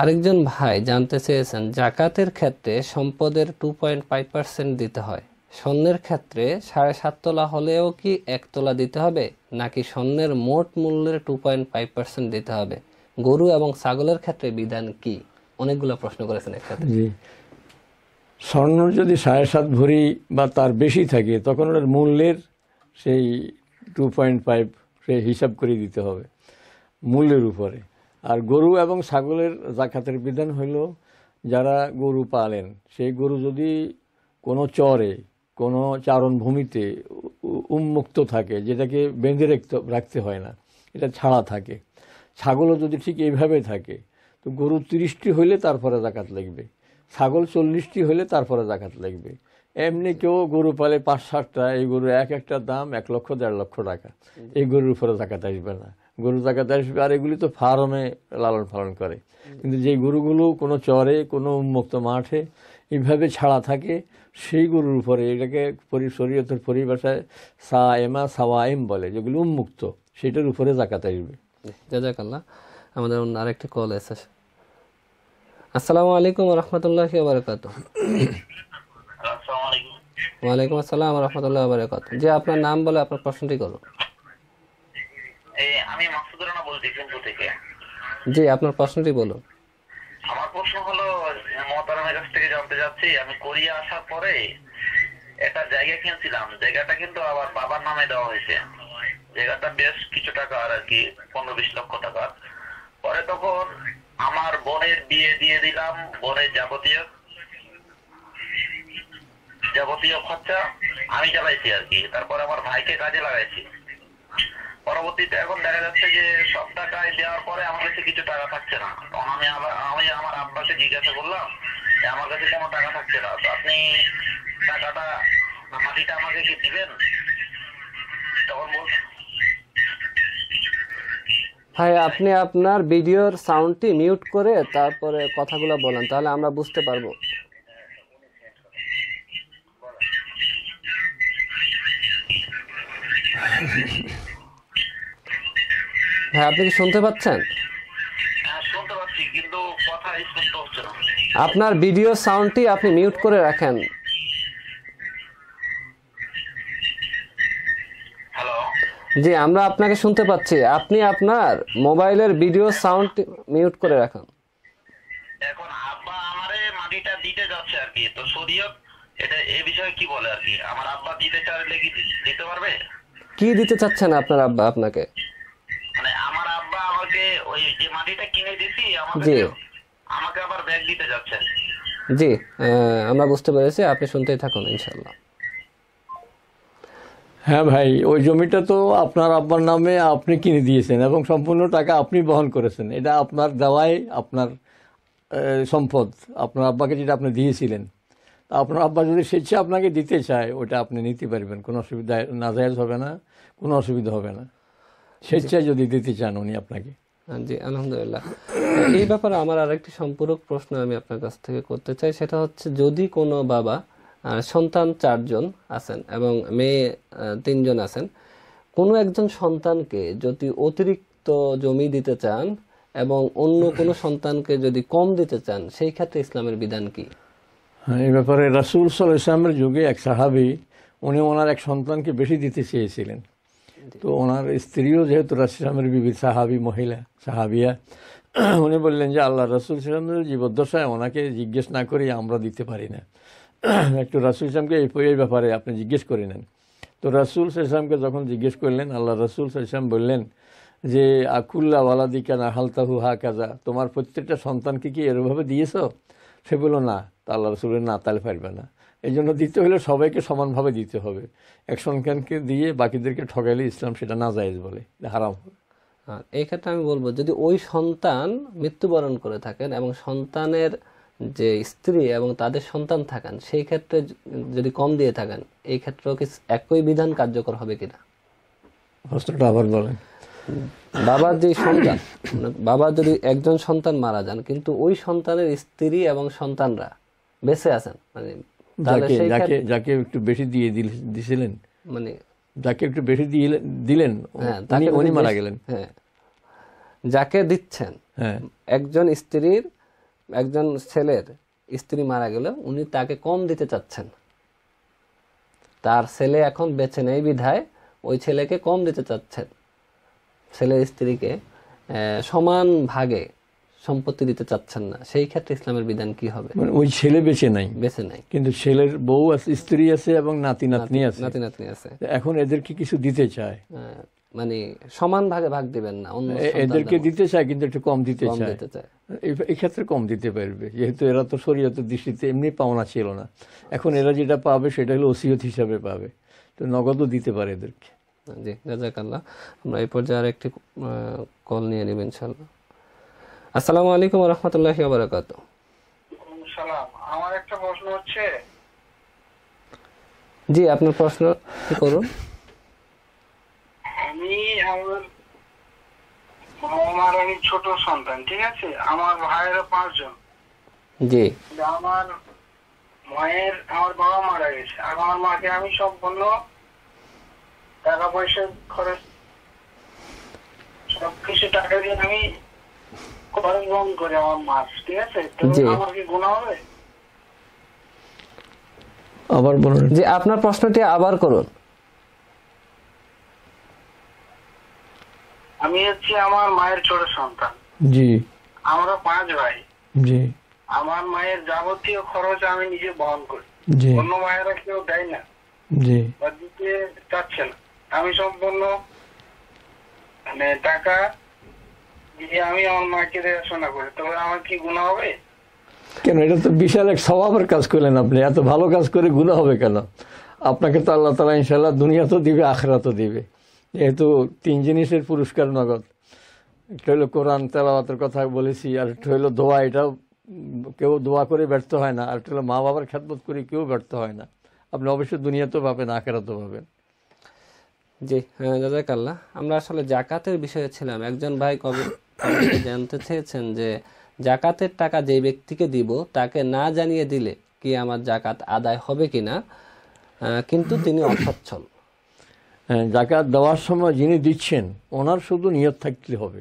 আরেকজন ভাই জানতে চেয়েছেন জাকাতের ক্ষেত্রে সম্পদের টু পয়েন্ট ফাইভ পার্সেন্ট দিতে হয় স্বর্ণের ক্ষেত্রে সাড়ে সাত তোলা হলেও কি এক তোলা দিতে হবে নাকি স্বর্ণের মোট মূল্যের টু পয়েন্ট ফাইভ পার্সেন্ট দিতে হবে গরু এবং ছাগলের ক্ষেত্রে বিধান কি অনেকগুলো প্রশ্ন করেছেন একসাথে স্বর্ণ যদি সাড়ে সাত ভরি বা তার বেশি থাকে তখন ওটার মূল্যের সেই টু পয়েন্ট ফাইভ সে হিসাব করে দিতে হবে মূল্যের উপরে আর গরু এবং ছাগলের জাকাতের বিধান হইল যারা গরু পালেন সেই গরু যদি কোনো চরে কোনো চারণভূমিতে উন্মুক্ত থাকে যেটাকে বেঁধে রাখতে রাখতে হয় না এটা ছাড়া থাকে ছাগলও যদি ঠিক এইভাবে থাকে তো গরু তিরিশটি হইলে তারপরে জাকাত লাগবে ছাগল চল্লিশটি হইলে তারপরে জাকাত লাগবে এমনি কেউ গরু পালে পাঁচ ষাটটা এই গরু এক একটা দাম এক লক্ষ দেড় লক্ষ টাকা এই গরুর উপরে জাকাত আসবে না গরু জাকাত আসবে আর এগুলি তো ফার্মে লালন পালন করে কিন্তু যে গরুগুলো কোনো চরে কোনো উন্মুক্ত মাঠে এইভাবে ছাড়া থাকে সেই গরুর উপরে এটাকে শরীয়তের পরিভাষায় সা এমা সাওয়াইম বলে যেগুলো উন্মুক্ত সেটার উপরে জাকাত আসবে জাজাকাল্লাহ আমাদের অন্য আরেকটা কল আছে আসসালামু আলাইকুম রহমতুল্লাহ বারকাত ওয়ালাইকুম আসসালাম রহমতুল্লাহ বারকাত যে আপনার নাম বলে আপনার প্রশ্নটি করো জি আপনার প্রশ্নটি বলুন করতে যাচ্ছি আমি কোরিয়া আসার পরে একটা জায়গা কিনেছিলাম জায়গাটা কিন্তু আবার বাবার নামে দেওয়া হয়েছে জায়গাটা বেশ কিছু টাকা আর কি পনেরো বিশ লক্ষ টাকা পরে তখন আমার বোনের বিয়ে দিয়ে দিলাম বোনের যাবতীয় যাবতীয় খরচা আমি চালাইছি আর কি তারপর আমার ভাইকে কাজে লাগাইছি পরবর্তীতে এখন দেখা যাচ্ছে যে সব টাকায় দেওয়ার পরে আমার কাছে কিছু টাকা থাকছে না আমি আমি আমার আব্বাকে জিজ্ঞাসা করলাম আমার কাছে কোনো টাকা থাকছে না তো আপনি টাকাটা মাটিটা আমাকে কি দিবেন তখন বলছি ভাই আপনি আপনার ভিডিওর সাউন্ডটি মিউট করে তারপরে কথাগুলো বলেন তাহলে আমরা বুঝতে পারবো হ্যাঁ আপনি কি শুনতে পাচ্ছেন আপনার ভিডিও সাউন্ডটি আপনি মিউট করে রাখেন জি আমরা আপনাকে শুনতে পাচ্ছি আপনি আপনার মোবাইলের ভিডিও সাউন্ড মিউট করে রাখুন এখন আব্বা আমারে মাটিটা দিতে যাচ্ছে আর কি তো এটা বিষয়ে কি বলে আর কি আমার আব্বা দিতে চাইলে কি দিতে পারবে কি দিতে চাচ্ছেন আপনার আব্বা আপনাকে মানে আমার আব্বা আমাকে ওই যে মাটিটা কিনে দিছি আমাকে আমাকে আবার ব্যাগ দিতে যাচ্ছেন জি আমরা বুঝতে পেরেছি আপনি শুনতেই থাকুন ইনশাল্লাহ হ্যাঁ ভাই ওই জমিটা তো আপনার আব্বার নামে আপনি কিনে দিয়েছেন এবং সম্পূর্ণ টাকা আপনি বহন করেছেন এটা আপনার দেওয়াই আপনার সম্পদ আপনার আব্বাকে যেটা আপনি দিয়েছিলেন তা আপনার আব্বা যদি স্বেচ্ছা আপনাকে দিতে চায় ওটা আপনি নিতে পারবেন কোনো অসুবিধা নাজায়জ হবে না কোনো অসুবিধা হবে না স্বেচ্ছায় যদি দিতে চান উনি আপনাকে জি আলহামদুলিল্লাহ এই ব্যাপারে আমার আরেকটি সম্পূরক প্রশ্ন আমি আপনার কাছ থেকে করতে চাই সেটা হচ্ছে যদি কোনো বাবা সন্তান চারজন আছেন এবং মেয়ে তিনজন আছেন কোনো একজন সন্তানকে যদি অতিরিক্ত জমি দিতে চান এবং অন্য কোনো সন্তানকে যদি কম দিতে চান সেই ক্ষেত্রে ইসলামের বিধান কি হ্যাঁ, এই ব্যাপারে রাসুল সাল ইসলামের যুগে এক সাহাবি উনি ওনার এক সন্তানকে বেশি দিতে চেয়েছিলেন তো ওনার স্ত্রীও যেহেতু রাসুলামের বিবি সাহাবি মহিলা সাহাবিয়া <clears throat> উনি বললেন যে আল্লাহ রাসুল ইসলামের জীবদ্দশায় ওনাকে জিজ্ঞেস না করে আমরা দিতে পারি না <clears throat> একটু রাসুল ইসলামকে এই ব্যাপারে আপনি জিজ্ঞেস করে নেন তো রাসুল ইসলামকে যখন জিজ্ঞেস করলেন আল্লাহ রাসুল ইসলাম বললেন যে আকুল্লা ওয়ালাদিকা না হালতাহু হা কাজা তোমার প্রত্যেকটা সন্তানকে কি এরভাবে দিয়েছ সে বললো না তা আল্লাহ রসুলের না তাহলে পারবে না এই জন্য দিতে হলে সবাইকে সমানভাবে দিতে হবে এক সংখ্যানকে দিয়ে বাকিদেরকে ঠকাইলে ইসলাম সেটা না যায় বলে হারাম আর হ্যাঁ, এই ক্ষেত্রে আমি বলবো যদি ওই সন্তান মৃত্যুবরণ করে থাকেন এবং সন্তানের যে স্ত্রী এবং তাদের সন্তান থাকেন সেই ক্ষেত্রে যদি কম দিয়ে থাকেন এই ক্ষেত্রেও কি একই বিধান কার্যকর হবে কিনা প্রশ্নটা আবার বলেন বাবার যে সন্তান মানে বাবা যদি একজন সন্তান মারা যান কিন্তু ওই সন্তানের স্ত্রী এবং সন্তানরা বেঁচে আছেন মানে যাকে যাকে যাকে একটু বেশি দিয়ে দিছিলেন মানে যাকে একটু বেশি দিয়ে দিলেন হ্যাঁ, উনি মারা গেলেন হ্যাঁ যাকে দিচ্ছেন হ্যাঁ। একজন স্ত্রীর একজন ছেলের স্ত্রী মারা গেল উনি তাকে কম দিতে চাচ্ছেন তার ছেলে এখন বেছে নেই বিধায় ওই ছেলেকে কম দিতে চাচ্ছেন ছেলের স্ত্রীকে সমান ভাগে সম্পত্তি দিতে চাচ্ছেন না সেই ক্ষেত্রে ইসলামের বিধান কি হবে মানে ওই ছেলে বেঁচে নাই বেঁচে নাই কিন্তু ছেলের বউ আছে স্ত্রী আছে এবং নাতি নাতনি আছে নাতি নাতনি আছে এখন এদেরকে কিছু দিতে চায় মানে সমান ভাগে ভাগ দিবেন না অন্য এদেরকে দিতে চায় কিন্তু একটু কম দিতে চায় এই ক্ষেত্রে কম দিতে পারবে যেহেতু এরা তো শরীয়তের দৃষ্টিতে এমনি পাওনা ছিল না এখন এরা যেটা পাবে সেটা হলো ওসিয়ত হিসাবে পাবে তো নগদও দিতে পারে এদেরকে জি জাজাকাল্লাহ আমরা এই পর্যায়ে আর একটি কল নিয়ে নেব ইনশাল্লাহ আসসালামু আলাইকুম রহমতুল্লাহ বারাকাত সালাম আমার একটা প্রশ্ন হচ্ছে জি আপনার প্রশ্ন করুন আমি আমার আমার আমি ছোট সন্তান ঠিক আছে আমার ভাইয়েরা পাঁচজন জি আমার মায়ের আমার বাবা মারা গেছে আর আমার মাকে আমি সব বললো টাকা পয়সা খরচ সবকিছু টাকা দিয়ে আমি আবার বলুন যে আপনার প্রশ্নটি আবার করুন আমি হচ্ছে আমার মায়ের ছোট সন্তান জি আমরা পাঁচ ভাই জি আমার মায়ের যাবতীয় খরচ আমি নিজে বহন করি জি অন্য মায়েরা কেউ দেয় না জি বা দিতে চাচ্ছে না আমি সম্পূর্ণ মানে টাকা আমি আমার মাকে দেখাশোনা করি তবে আমার কি গুণা হবে কেন এটা তো বিশাল এক স্বভাবের কাজ করলেন আপনি এত ভালো কাজ করে গুণা হবে কেন আপনাকে তো আল্লাহ তালা ইনশাল্লাহ দিবে দিবে যেহেতু তিন জিনিসের পুরস্কার নগদ একটা কোরআন তেলাওয়াতের কথা বলেছি আর একটা দোয়া এটাও কেউ দোয়া করে ব্যর্থ হয় না আর একটা হলো মা বাবার খ্যাতবোধ করে কেউ ব্যর্থ হয় না আপনি অবশ্যই দুনিয়াতেও পাবেন আখেরাতেও পাবেন জি হ্যাঁ আল্লাহ আমরা আসলে জাকাতের বিষয়ে ছিলাম একজন ভাই কবে জানতে চেয়েছেন যে জাকাতের টাকা যে ব্যক্তিকে দিব তাকে না জানিয়ে দিলে কি আমার জাকাত আদায় হবে কি না কিন্তু তিনি অসচ্ছল জাকাত দেওয়ার সময় যিনি দিচ্ছেন ওনার শুধু নিয়ত থাকলে হবে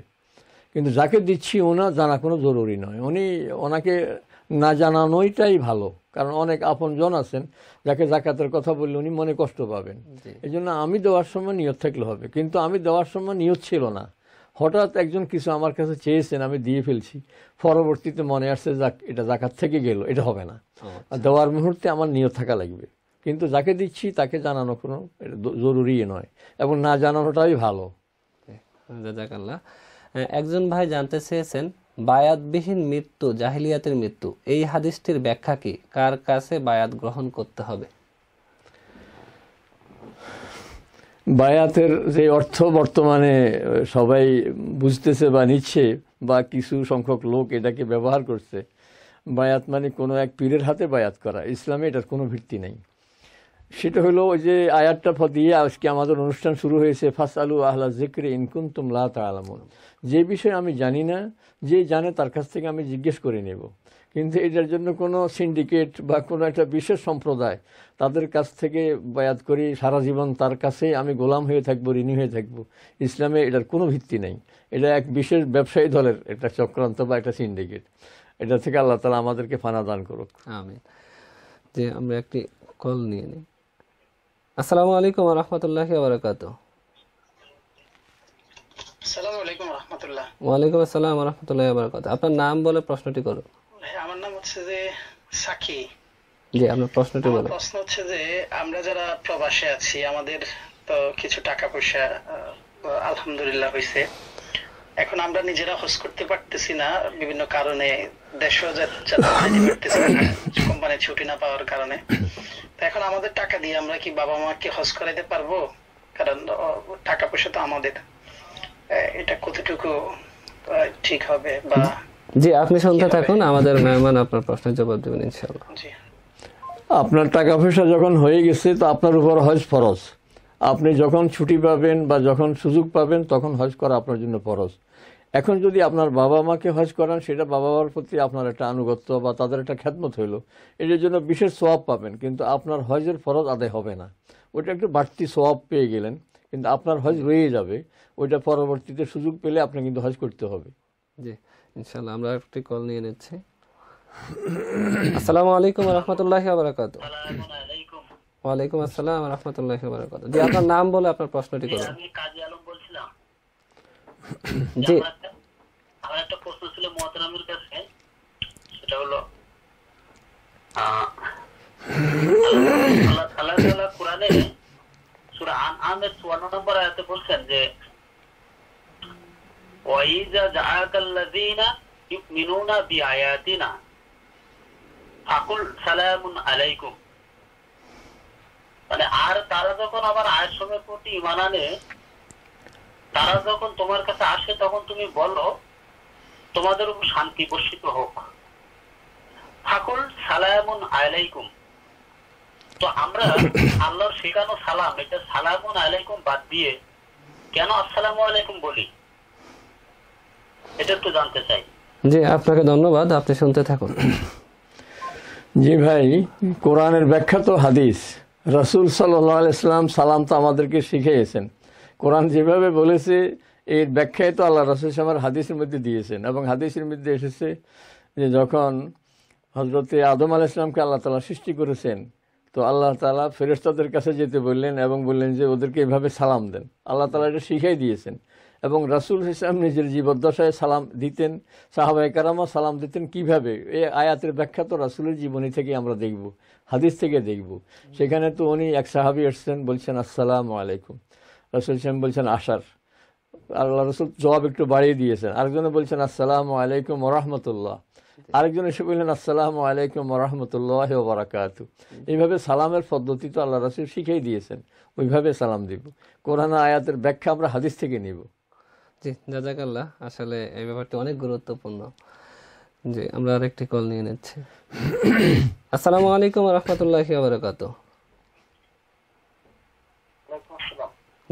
কিন্তু যাকে দিচ্ছি ওনার জানা কোনো জরুরি নয় উনি ওনাকে না জানানোইটাই ভালো কারণ অনেক আপনজন আছেন যাকে জাকাতের কথা বললে উনি মনে কষ্ট পাবেন এই আমি দেওয়ার সময় নিয়ত থাকলে হবে কিন্তু আমি দেওয়ার সময় নিয়ত ছিল না হঠাৎ একজন কিছু আমার কাছে চেয়েছেন আমি দিয়ে ফেলছি পরবর্তীতে মনে আসছে যাক এটা জাকাত থেকে গেল এটা হবে না আচ্ছা। দেওয়ার মুহূর্তে আমার নিয়ত থাকা লাগবে কিন্তু যাকে দিচ্ছি তাকে জানানো কোনো এটা জরুরি নয় এবং না জানানোটাই ভালো একজন ভাই জানতে চেয়েছেন বায়াতবিহীন মৃত্যু জাহিলিয়াতের মৃত্যু এই হাদিসটির ব্যাখ্যা কি কার কাছে বায়াত গ্রহণ করতে হবে বায়াতের যে অর্থ বর্তমানে সবাই বুঝতেছে বা নিচ্ছে বা কিছু সংখ্যক লোক এটাকে ব্যবহার করছে বায়াত মানে কোনো এক পীরের হাতে বায়াত করা ইসলামে এটার কোনো ভিত্তি নেই সেটা হলো ওই যে আয়াতটা দিয়ে আজকে আমাদের অনুষ্ঠান শুরু হয়েছে ফাস আলু আহলা জিক্রে ইনকুন তুমলা তা আলামুন যে বিষয়ে আমি জানি না যে জানে তার কাছ থেকে আমি জিজ্ঞেস করে নেব কিন্তু এটার জন্য কোনো সিন্ডিকেট বা কোনো একটা বিশেষ সম্প্রদায় তাদের কাছ থেকে বায়াত করি সারা জীবন তার কাছে আমি গোলাম হয়ে থাকব ঋণী হয়ে থাকব ইসলামে এটার কোনো ভিত্তি নেই এটা এক বিশেষ ব্যবসায়ী দলের একটা চক্রান্ত বা একটা সিন্ডিকেট এটা থেকে আল্লাহ তালা আমাদেরকে ফানা দান করুক আমি যে আমরা একটি কল নিয়ে নিই আসসালামু আলাইকুম রহমতুল্লাহ আবরকাত ওয়ালাইকুম আসসালাম রহমতুল্লাহ আপনার নাম বলে প্রশ্নটি করুন আমার নাম হচ্ছে যে সাকি জি আপনার প্রশ্নটি বলুন প্রশ্ন হচ্ছে যে আমরা যারা প্রবাসে আছি আমাদের তো কিছু টাকা পয়সা আলহামদুলিল্লাহ হইছে এখন আমরা নিজেরা হোস্ট করতে পারতেছি না বিভিন্ন কারণে দেশও যেতে কোম্পানি ছুটি না পাওয়ার কারণে তো এখন আমাদের টাকা দিয়ে আমরা কি বাবা মা মাকে হজ করাইতে পারবো কারণ টাকা পয়সা তো আমাদের এটা কতটুকু ঠিক হবে বা জি আপনি শুনতে থাকুন আমাদের মেহমান আপনার প্রশ্নের জবাব দেবেন আপনার টাকা পয়সা যখন হয়ে গেছে তো আপনার উপর হজ ফরজ আপনি যখন ছুটি পাবেন বা যখন সুযোগ পাবেন তখন হজ করা আপনার জন্য ফরজ এখন যদি আপনার বাবা মাকে হজ করান সেটা বাবা মার প্রতি আপনার একটা আনুগত্য বা তাদের একটা খ্যাতমত হইল এটার জন্য বিশেষ সোয়াব পাবেন কিন্তু আপনার হজের ফরজ আদায় হবে না ওটা একটু বাড়তি সোয়াব পেয়ে গেলেন কিন্তু আপনার হজ রয়ে যাবে ওইটা পরবর্তীতে সুযোগ পেলে আপনি কিন্তু হজ করতে হবে জি ইনশাল্লাহ আমরা একটি কল নিয়ে নিচ্ছি আসসালামু আলাইকুম রহমতুল্লাহ বারাকাত ওয়ালাইকুম আসসালাম রহমতুল্লাহ বারাকাত জি আপনার নাম বলে আপনার প্রশ্নটি করুন <clears throat> জি আমার একটা প্রশ্ন ছিল মোহতারামের কাছে সেটা হলো আল্লাহ তাআলা কোরআনে সূরা আনআমের 54 নম্বর আয়াতে বলছেন যে মানে আর তারা যখন আবার প্রতি ইমান আনে তারা যখন তোমার কাছে আসে তখন তুমি বলো তোমাদের উপর শান্তি বর্ষিত হোক ফাকুল সালামুন আলাইকুম তো আমরা <coughs> আল্লাহর শেখানো সালাম এটা সালামুন আলাইকুম বাদ দিয়ে কেন আসসালামু আলাইকুম বলি জি আপনাকে ধন্যবাদ আপনি শুনতে থাকুন <clears throat> জি ভাই কোরআনের ব্যাখ্যা তো হাদিস রসুল সাল্লাহ ইসলাম সালাম তো আমাদেরকে শিখিয়েছেন কোরআন যেভাবে বলেছে এর ব্যাখ্যায় তো আল্লাহ রসুল সামার হাদিসের মধ্যে দিয়েছেন এবং হাদিসের মধ্যে এসেছে যে যখন হজরতে আদম আল ইসলামকে আল্লাহ তালা সৃষ্টি করেছেন তো আল্লাহ তালা ফেরেস্তাদের কাছে যেতে বললেন এবং বললেন যে ওদেরকে এভাবে সালাম দেন আল্লাহ তালা এটা শিখাই দিয়েছেন এবং রাসুল ইসলাম নিজের জীবদ্দশায় সালাম দিতেন সাহাবা কারামা সালাম দিতেন কিভাবে এ আয়াতের ব্যাখ্যা তো রাসুলের জীবনী থেকে আমরা দেখব হাদিস থেকে দেখব সেখানে তো উনি এক সাহাবি এসছেন বলছেন আসসালাম আলাইকুম রাসুল ইসলাম বলছেন আশার আল্লাহ রসুল জবাব একটু বাড়িয়ে দিয়েছেন আরেকজনে বলছেন আসসালাম আলাইকুম রহমতুল্লাহ আরেকজন এসে বললেন আসসালাম আলাইকুম রহমতুল্লাহ বারাকাত এইভাবে সালামের পদ্ধতি তো আল্লাহ রসুল শিখেই দিয়েছেন ওইভাবে সালাম দিব কোরআন আয়াতের ব্যাখ্যা আমরা হাদিস থেকে নিব জি আল্লাহ আসলে এই ব্যাপারটি অনেক গুরুত্বপূর্ণ জি আমরা আরেকটি কল নিয়ে নিচ্ছি <coughs> আসসালামু আলাইকুম রহমতুল্লাহ আবরকাত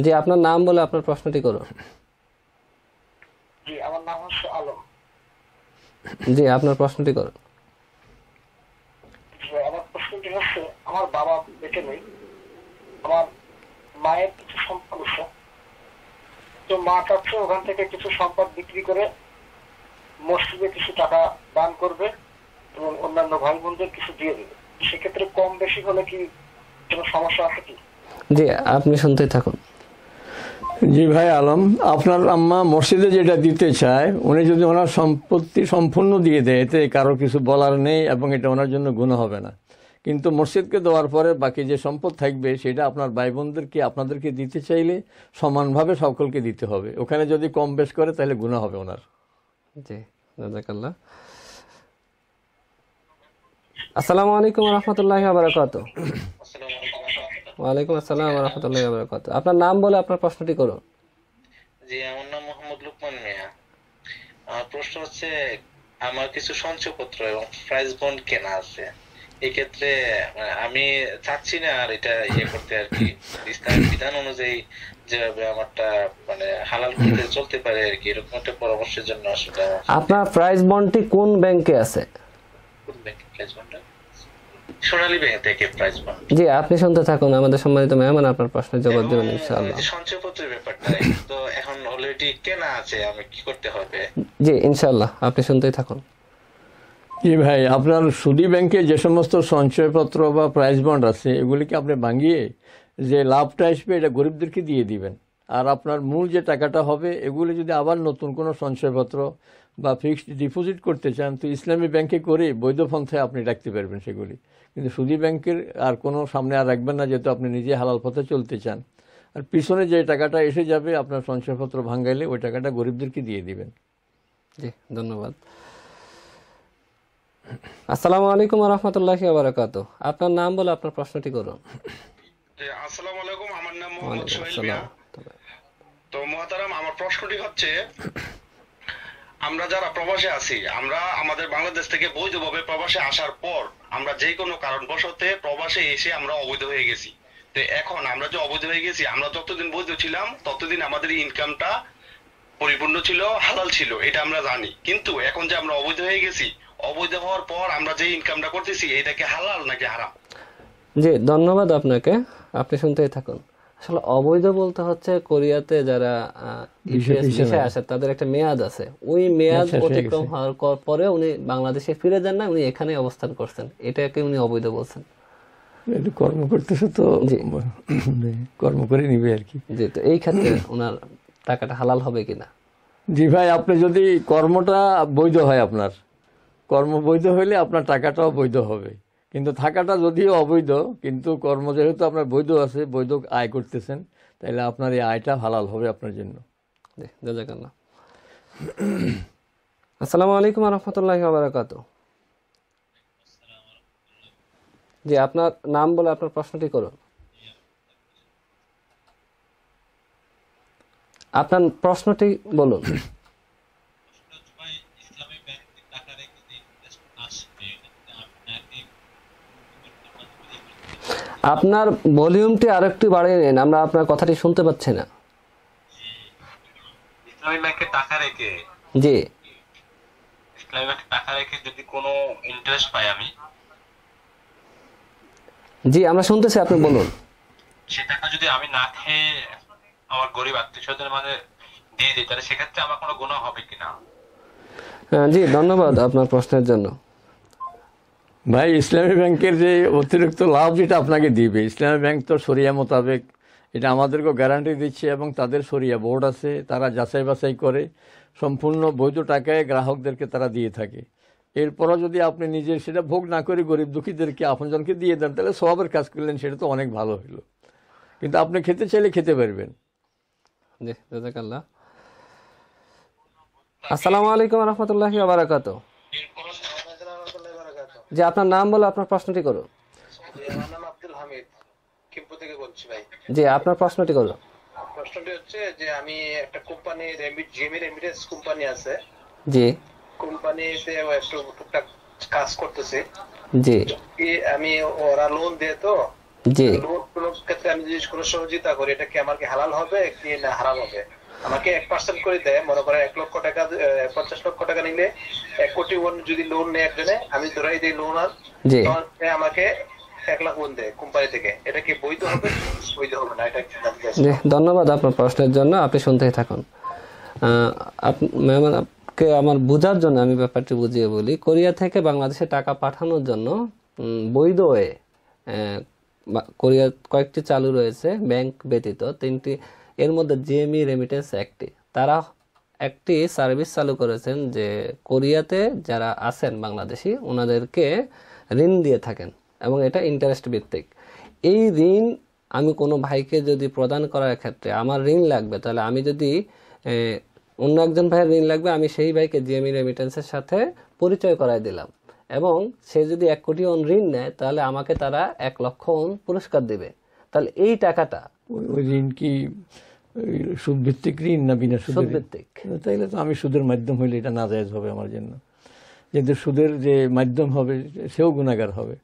জি আপনার নাম বলে আপনার প্রশ্নটি করুন জি আমার নাম হচ্ছে আলম জি আপনার প্রশ্নটি করুন আমার প্রশ্নটি হচ্ছে আমার বাবা বেঁচে নেই আমার মায়ের কিছু সম্পর্ক যে মাঠ আছে ওখান থেকে কিছু সম্পদ বিক্রি করে মসজিদে কিছু টাকা দান করবে এবং অন্যান্য ভাই বোনদের কিছু দিয়ে দেবে সেক্ষেত্রে কম বেশি হলে কি কোনো সমস্যা আছে কি জি আপনি শুনতে থাকুন জি ভাই আলম আপনার আম্মা মসজিদে যেটা দিতে চায় উনি যদি ওনার সম্পত্তি সম্পূর্ণ দিয়ে দেয় এতে কারো কিছু বলার নেই এবং এটা ওনার জন্য গুণ হবে না কিন্তু মসজিদকে দেওয়ার পরে বাকি যে সম্পদ থাকবে সেটা আপনার ভাই বোনদেরকে আপনাদেরকে দিতে চাইলে সমানভাবে সকলকে দিতে হবে ওখানে যদি কম বেশ করে তাহলে গুণা হবে ওনার জি আসসালামু আলাইকুম রহমতুল্লাহ আবরাকাত ওয়ালাইকুম আসসালাম রহমতুল্লাহ আবরাকাত আপনার নাম বলে আপনার প্রশ্নটি করুন জি আমার নাম মোহাম্মদ লুকমান মিয়া প্রশ্ন হচ্ছে আমার কিছু সঞ্চয়পত্র এবং বন্ড কেনা আছে এক্ষেত্রে আমি চাচ্ছি না আর এটা ইয়ে করতে আর কি ইসলামের বিধান অনুযায়ী যেভাবে আমারটা মানে হালাল করতে চলতে পারে আর কি এরকম একটা পরামর্শের জন্য আসলে আপনার প্রাইস বন্ডটি কোন ব্যাংকে আছে সোনালী ব্যাংক থেকে প্রাইস বন্ড জি আপনি শুনতে থাকুন আমাদের সম্মানিত আপনার জবাব ব্যাপারটা তো এখন অলরেডি কেনা আছে আমি কি করতে হবে জি আপনি শুনতেই থাকুন জি ভাই আপনার সুদি ব্যাংকে যে সমস্ত সঞ্চয়পত্র বা প্রাইস বন্ড আছে এগুলিকে আপনি ভাঙিয়ে যে লাভটা আসবে এটা গরিবদেরকে দিয়ে দিবেন আর আপনার মূল যে টাকাটা হবে এগুলি যদি আবার নতুন কোনো সঞ্চয়পত্র বা ফিক্সড ডিপোজিট করতে চান তো ইসলামী ব্যাংকে করে বৈধ পন্থায় আপনি রাখতে পারবেন সেগুলি কিন্তু সুদি ব্যাংকের আর কোনো সামনে আর রাখবেন না যেহেতু আপনি নিজে হালাল পথে চলতে চান আর পিছনে যে টাকাটা এসে যাবে আপনার সঞ্চয়পত্র ভাঙ্গাইলে ওই টাকাটা গরিবদেরকে দিয়ে দিবেন জি ধন্যবাদ আসসালামু আলাইকুম রহমতুল্লাহি বারাকাত আপনার নাম বলে আপনার প্রশ্নটি করুন আসসালামু আলাইকুম আমার নাম মোহাম্মদ সোহেল তো মহাতারাম আমার প্রশ্নটি হচ্ছে আমরা যারা প্রবাসে আছি আমরা আমাদের বাংলাদেশ থেকে বৈধভাবে প্রবাসে আসার পর আমরা যে কোনো কারণবশতে প্রবাসে এসে আমরা অবৈধ হয়ে গেছি তো এখন আমরা যে অবৈধ হয়ে গেছি আমরা যতদিন বৈধ ছিলাম ততদিন আমাদের ইনকামটা পরিপূর্ণ ছিল হালাল ছিল এটা আমরা জানি কিন্তু এখন যে আমরা অবৈধ হয়ে গেছি অবৈধ হওয়ার পর আমরা যে ইনকামটা করতেছি এটা কি হালাল নাকি হারাম জি ধন্যবাদ আপনাকে আপনি শুনতেই থাকুন আসলে অবৈধ বলতে হচ্ছে কোরিয়াতে যারা আসে তাদের একটা মেয়াদ আছে ওই মেয়াদ আচ্ছা, অতিক্রম হওয়ার পরে উনি বাংলাদেশে ফিরে যান না উনি এখানে অবস্থান করছেন এটাকে উনি অবৈধ বলছেন কর্ম করতেছে তো মানে কর্ম করে নিবে আর কি জি তো এই ক্ষেত্রে ওনার টাকাটা হালাল হবে কিনা জি ভাই আপনি যদি কর্মটা বৈধ হয় আপনার কর্ম বৈধ হইলে আপনার টাকাটাও বৈধ হবে কিন্তু থাকাটা যদিও অবৈধ কিন্তু কর্ম যেহেতু আপনার বৈধ আছে বৈধ আয় করতেছেন তাহলে আপনার এই আয়টা হালাল হবে আপনার জন্য আসসালামু আলাইকুম রহমতুল্লাহ বারাকাত জি আপনার নাম বলে আপনার প্রশ্নটি করুন আপনার প্রশ্নটি বলুন আপনার ভলিউমটি আর একটু বাড়িয়ে নেন আমরা আপনার কথাটি শুনতে পাচ্ছি না জি জি আমরা শুনতেছি আপনি বলুন সে টাকা যদি আমি না খেয়ে আমার গরিব আত্মীয় মানে দিয়ে দিই তাহলে সেক্ষেত্রে আমার কোনো গুণ হবে কিনা জি ধন্যবাদ আপনার প্রশ্নের জন্য ভাই ইসলামী ব্যাংকের যে অতিরিক্ত লাভ যেটা আপনাকে দিবে ইসলামী ব্যাংক তো সরিয়া মোতাবেক এটা আমাদেরকেও গ্যারান্টি দিচ্ছে এবং তাদের সরিয়া বোর্ড আছে তারা যাচাই বাছাই করে সম্পূর্ণ বৈধ টাকায় গ্রাহকদেরকে তারা দিয়ে থাকে এরপরও যদি আপনি নিজে সেটা ভোগ না করে গরিব দুঃখীদেরকে আপনজনকে দিয়ে দেন তাহলে সবের কাজ করলেন সেটা তো অনেক ভালো হলো কিন্তু আপনি খেতে চাইলে খেতে পারবেন আসসালামু আলাইকুম রহমতুল্লাহ আবার যে আপনার নাম বলে আপনার প্রশ্নটি করো জি আপনার প্রশ্নটি করো প্রশ্নটি হচ্ছে যে আমি একটা কোম্পানি জিমি রেমিটেন্স কোম্পানি আছে জি কোম্পানিতে একটু টুকটাক কাজ করতেছি জি আমি ওরা লোন দিয়ে তো জি লোন ক্ষেত্রে আমি যদি কোনো সহযোগিতা করি এটা কি আমার কি হালাল হবে কি না হারাল হবে আমাকে এক পার্সেন্ট করে দেয় মনে করেন এক লক্ষ টাকা পঞ্চাশ লক্ষ টাকা নিলে এক কোটি ওয়ান যদি লোন নেয় একজনে আমি ধরাই দিই লোন আর আমাকে ধন্যবাদ আপনার প্রশ্নের জন্য আপনি শুনতেই থাকুন আপনাকে আমার বোঝার জন্য আমি ব্যাপারটি বুঝিয়ে বলি কোরিয়া থেকে বাংলাদেশে টাকা পাঠানোর জন্য বৈধ ওয়ে কোরিয়ার কয়েকটি চালু রয়েছে ব্যাংক ব্যতীত তিনটি এর মধ্যে জিএমই রেমিটেন্স একটি তারা একটি সার্ভিস চালু করেছেন যে কোরিয়াতে যারা আছেন বাংলাদেশি ওনাদেরকে ঋণ দিয়ে থাকেন এবং এটা ইন্টারেস্ট ভিত্তিক এই ঋণ আমি কোনো ভাইকে যদি প্রদান করার ক্ষেত্রে আমার ঋণ লাগবে তাহলে আমি যদি অন্য একজন ভাইয়ের ঋণ লাগবে আমি সেই ভাইকে জিএমই e রেমিটেন্সের সাথে পরিচয় করাই দিলাম এবং সে যদি এক কোটি অন ঋণ নেয় তাহলে আমাকে তারা এক লক্ষ অন পুরস্কার দেবে তাহলে এই টাকাটা ওই ঋণ কি সুদভিত্তিক ঋণ না বিনা সুদভিত্তিক তাইলে তো আমি সুদের মাধ্যম হইলে এটা না জায়জ হবে আমার জন্য যেহেতু সুদের যে মাধ্যম হবে সেও গুণাগার হবে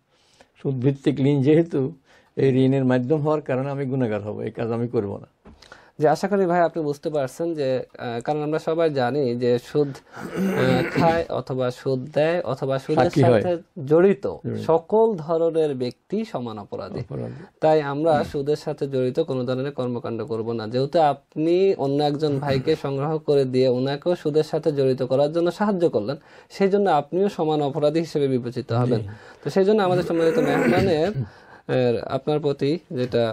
সুদভিত্তিক ঋণ যেহেতু এই ঋণের মাধ্যম হওয়ার কারণে আমি গুণাগার হব এই কাজ আমি করব না যে আশা করি ভাই আপনি বুঝতে পারছেন যে কারণ আমরা সবাই জানি যে সুদ খায় অথবা সুদ দেয় অথবা সুদের সাথে জড়িত সকল ধরনের ব্যক্তি সমান অপরাধী তাই আমরা সুদের সাথে জড়িত কোনো ধরনের কর্মকাণ্ড করব না যেহেতু আপনি অন্য একজন ভাইকে সংগ্রহ করে দিয়ে ওনাকেও সুদের সাথে জড়িত করার জন্য সাহায্য করলেন সেই জন্য আপনিও সমান অপরাধী হিসেবে বিবেচিত হবেন তো সেই জন্য আমাদের সম্মানিত মেহমানের আপনার প্রতি যেটা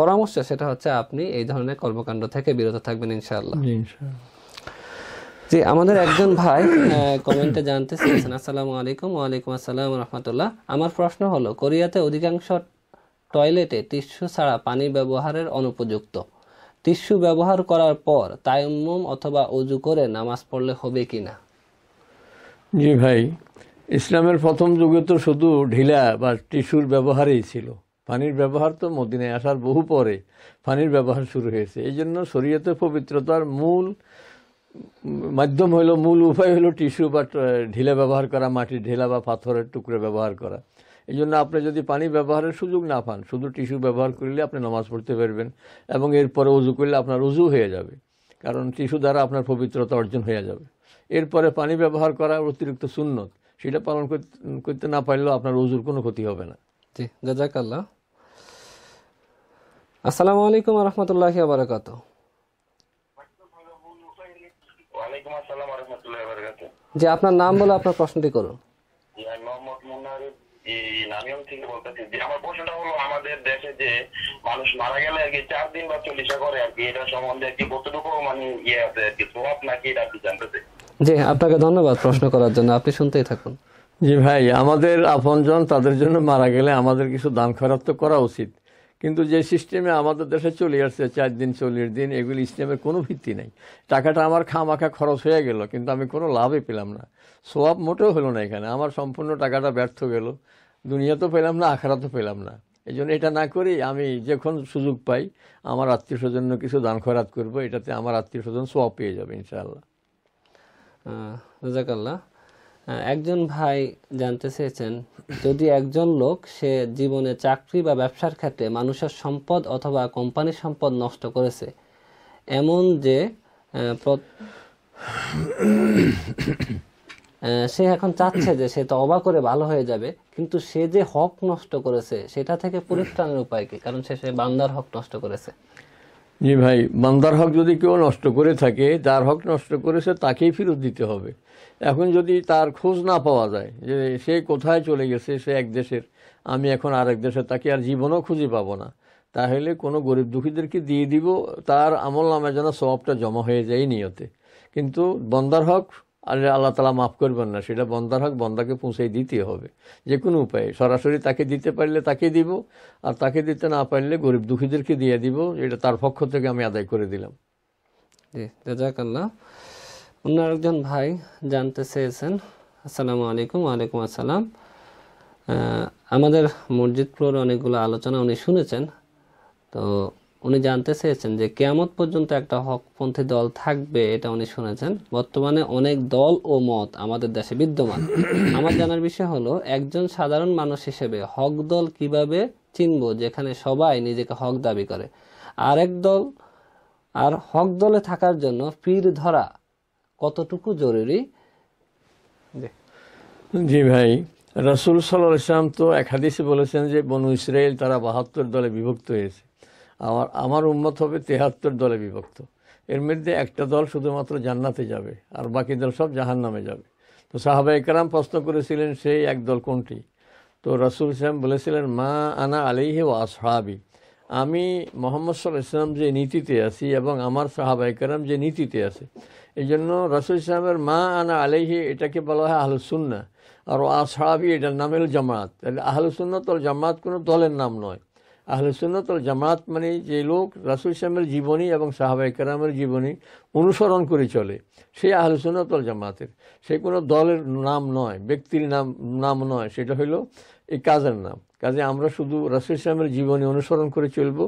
পরামর্শ সেটা হচ্ছে আপনি এই ধরনের কর্মকাণ্ড থেকে বিরত থাকবেন ইনশাআল্লাহ জি আমাদের একজন ভাই কমেন্টে জানতে চেয়েছেন আসসালামু আলাইকুম ওয়ালাইকুম আসসালাম রহমতুল্লাহ আমার প্রশ্ন হলো কোরিয়াতে অধিকাংশ টয়লেটে টিস্যু ছাড়া পানি ব্যবহারের অনুপযুক্ত টিস্যু ব্যবহার করার পর তায়ম্মুম অথবা উজু করে নামাজ পড়লে হবে কি না জি ভাই ইসলামের প্রথম যুগে তো শুধু ঢিলা বা টিস্যুর ব্যবহারই ছিল পানির ব্যবহার তো মদিনায় আসার বহু পরে পানির ব্যবহার শুরু হয়েছে এই জন্য শরীয়তে পবিত্রতার মূল মাধ্যম হলো মূল উপায় হলো টিস্যু বা ঢিলে ব্যবহার করা মাটির ঢেলা বা পাথরের টুকরে ব্যবহার করা এই জন্য আপনি যদি পানি ব্যবহারের সুযোগ না পান শুধু টিস্যু ব্যবহার করলে আপনি নামাজ পড়তে পারবেন এবং এরপরে উজু করলে আপনার উজু হয়ে যাবে কারণ টিস্যু দ্বারা আপনার পবিত্রতা অর্জন হয়ে যাবে এরপরে পানি ব্যবহার করা অতিরিক্ত সুন্নত সেটা পালন করতে না পারলেও আপনার উজুর কোনো ক্ষতি হবে না জি জাজাকাল্লাহ আসসালামু আলাইকুম রহমতুল্লাহ জি আপনার নাম বলে আপনার প্রশ্নটি করুন মানে ইয়ে জি আপনাকে ধন্যবাদ প্রশ্ন করার জন্য আপনি শুনতেই থাকুন জি ভাই আমাদের আপনজন তাদের জন্য মারা গেলে আমাদের কিছু দান খরাত তো করা উচিত কিন্তু যে সিস্টেমে আমাদের দেশে চলে আসছে চার দিন চল্লিশ দিন এগুলি ইসলামের কোনো ভিত্তি নাই টাকাটা আমার খামাখা খরচ হয়ে গেল কিন্তু আমি কোনো লাভই পেলাম না সোয়াব মোটেও হলো না এখানে আমার সম্পূর্ণ টাকাটা ব্যর্থ গেল দুনিয়া তো পেলাম না আখড়া তো পেলাম না এই জন্য এটা না করি আমি যখন সুযোগ পাই আমার আত্মীয় স্বজন্য কিছু দান খরাত করবো এটাতে আমার আত্মীয় স্বজন সোয়াব পেয়ে যাবে ইনশাআল্লাহ জাকাল্লাহ একজন ভাই জানতে চেয়েছেন যদি একজন লোক সে জীবনে চাকরি বা ব্যবসার ক্ষেত্রে মানুষের সম্পদ অথবা কোম্পানির সম্পদ নষ্ট করেছে এমন যে সে এখন চাচ্ছে যে সে তো অবাক করে ভালো হয়ে যাবে কিন্তু সে যে হক নষ্ট করেছে সেটা থেকে পরিত্রাণের উপায় কি কারণ সে সে বান্দার হক নষ্ট করেছে জি ভাই বান্দার হক যদি কেউ নষ্ট করে থাকে যার হক নষ্ট করেছে তাকেই ফেরত দিতে হবে এখন যদি তার খোঁজ না পাওয়া যায় যে সে কোথায় চলে গেছে সে এক দেশের আমি এখন আরেক দেশে তাকে আর জীবনও খুঁজে পাবো না তাহলে কোনো গরিব দুঃখীদেরকে দিয়ে দিব তার আমল নামে যেন সবটা জমা হয়ে যায় নিয়তে কিন্তু বন্দার হক আর আল্লাহ তালা মাফ করবেন না সেটা বন্দার হক বন্দাকে পৌঁছে দিতে হবে যে কোনো উপায়ে সরাসরি তাকে দিতে পারলে তাকে দিব আর তাকে দিতে না পারলে গরিব দুঃখীদেরকে দিয়ে দিব এটা তার পক্ষ থেকে আমি আদায় করে দিলাম জি জাজাকাল্লাহ অন্য একজন ভাই জানতে চেয়েছেন আসসালামু আলাইকুম ওয়ালাইকুম আসসালাম আমাদের মসজিদ ফ্লোর অনেকগুলো আলোচনা উনি শুনেছেন তো উনি জানতে চেয়েছেন যে কেয়ামত পর্যন্ত একটা হকপন্থী দল থাকবে এটা উনি শুনেছেন বর্তমানে অনেক দল ও মত আমাদের দেশে বিদ্যমান <coughs> আমার জানার বিষয় হলো একজন সাধারণ মানুষ হিসেবে হক দল কিভাবে চিনব যেখানে সবাই নিজেকে হক দাবি করে আরেক দল আর হক দলে থাকার জন্য পীর ধরা কতটুকু জরুরি জি ভাই রাসুল সাল্লাহ ইসলাম তো এক হাদিসে বলেছেন যে বনু ইসরায়েল তারা বাহাত্তর দলে বিভক্ত হয়েছে আমার আমার উন্মত হবে তেহাত্তর দলে বিভক্ত এর মধ্যে একটা দল শুধুমাত্র জান্নাতে যাবে আর বাকি দল সব জাহান নামে যাবে তো সাহাবা একরাম প্রশ্ন করেছিলেন সেই এক দল কোনটি তো রাসুল ইসলাম বলেছিলেন মা আনা আলিহে ও আসহাবি আমি মোহাম্মদ সাল্লাহ ইসলাম যে নীতিতে আছি এবং আমার সাহাবা একরাম যে নীতিতে আছে এই জন্য রসুল ইসলামের মা আনা আলাইহি এটাকে বলা হয় আহলুসুন্না আর আসাবি এটার নাম হল জামাত তাহলে আহলুসুন্নতল জামাত কোনো দলের নাম নয় আহলুসুন্নতল জামাত মানে যে লোক রসুল ইসলামের জীবনী এবং সাহাবাই কেরামের জীবনী অনুসরণ করে চলে সেই আহলুসুন্নতল জামাতের সে কোনো দলের নাম নয় ব্যক্তির নাম নাম নয় সেটা হলো এই কাজের নাম কাজে আমরা শুধু রাসুল ইসলামের জীবনী অনুসরণ করে চলব